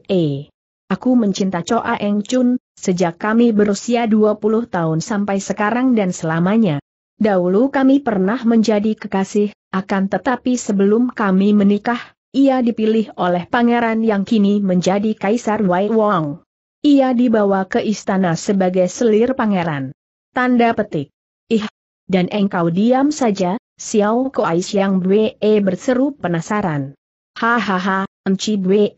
Aku mencinta Choa Eng Chun, sejak kami berusia 20 tahun sampai sekarang dan selamanya. Dahulu kami pernah menjadi kekasih, akan tetapi sebelum kami menikah, ia dipilih oleh pangeran yang kini menjadi Kaisar Wai Wong. Ia dibawa ke istana sebagai selir pangeran. Tanda petik. Ih, dan engkau diam saja, Xiao Kuai yang Bwe berseru penasaran. Hahaha, Enci Bwe.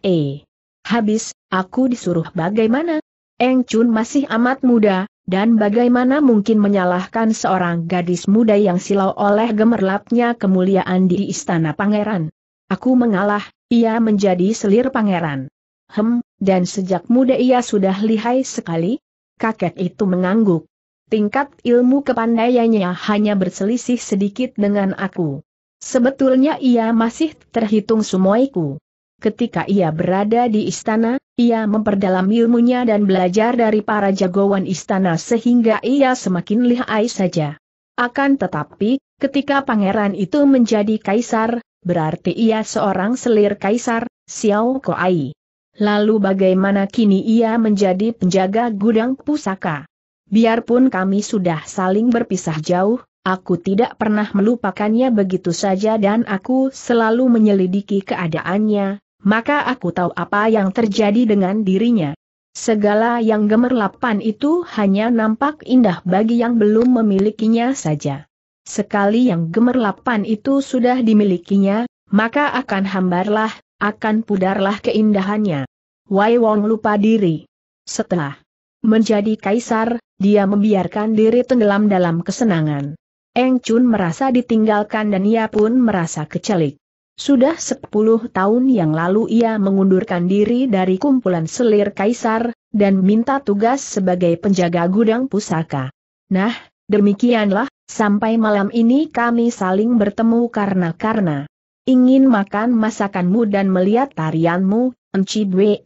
Habis, aku disuruh bagaimana? Eng Chun masih amat muda, dan bagaimana mungkin menyalahkan seorang gadis muda yang silau oleh gemerlapnya kemuliaan di istana pangeran? Aku mengalah, ia menjadi selir pangeran. Hem, dan sejak muda ia sudah lihai sekali? Kakek itu mengangguk. Tingkat ilmu kepandaiannya hanya berselisih sedikit dengan aku. Sebetulnya ia masih terhitung sumoiku. Ketika ia berada di istana, ia memperdalam ilmunya dan belajar dari para jagoan istana sehingga ia semakin lihai saja. Akan tetapi, ketika pangeran itu menjadi kaisar, berarti ia seorang selir kaisar, Xiao Koai. Lalu bagaimana kini ia menjadi penjaga gudang pusaka? Biarpun kami sudah saling berpisah jauh, Aku tidak pernah melupakannya begitu saja dan aku selalu menyelidiki keadaannya, maka aku tahu apa yang terjadi dengan dirinya. Segala yang gemerlapan itu hanya nampak indah bagi yang belum memilikinya saja. Sekali yang gemerlapan itu sudah dimilikinya, maka akan hambarlah, akan pudarlah keindahannya. Wai Wong lupa diri. Setelah menjadi kaisar, dia membiarkan diri tenggelam dalam kesenangan. Eng Chun merasa ditinggalkan dan ia pun merasa kecelik. Sudah sepuluh tahun yang lalu ia mengundurkan diri dari kumpulan selir kaisar, dan minta tugas sebagai penjaga gudang pusaka. Nah, demikianlah, sampai malam ini kami saling bertemu karena-karena. Ingin makan masakanmu dan melihat tarianmu, Enci Bwe.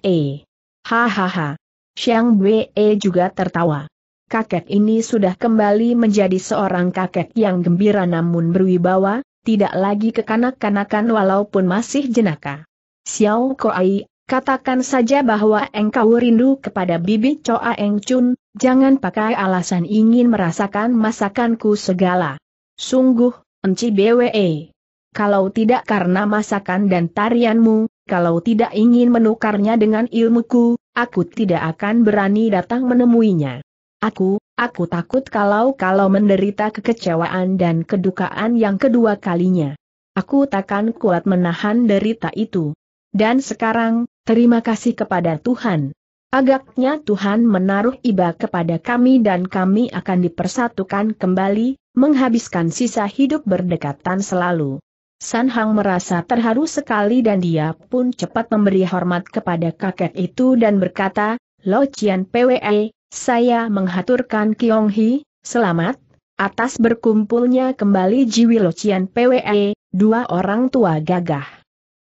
Hahaha. Xiang Bwe juga tertawa kakek ini sudah kembali menjadi seorang kakek yang gembira namun berwibawa, tidak lagi kekanak-kanakan walaupun masih jenaka. Xiao Koai, katakan saja bahwa engkau rindu kepada bibi Choa Eng Chun, jangan pakai alasan ingin merasakan masakanku segala. Sungguh, enci BWE. Kalau tidak karena masakan dan tarianmu, kalau tidak ingin menukarnya dengan ilmuku, aku tidak akan berani datang menemuinya. Aku, aku takut kalau-kalau menderita kekecewaan dan kedukaan yang kedua kalinya. Aku takkan kuat menahan derita itu. Dan sekarang, terima kasih kepada Tuhan. Agaknya Tuhan menaruh iba kepada kami dan kami akan dipersatukan kembali, menghabiskan sisa hidup berdekatan selalu. San Hang merasa terharu sekali dan dia pun cepat memberi hormat kepada kakek itu dan berkata, Lo Cian Pwe, saya menghaturkan Kiong Hi, selamat, atas berkumpulnya kembali Jiwi Locian PWE, dua orang tua gagah.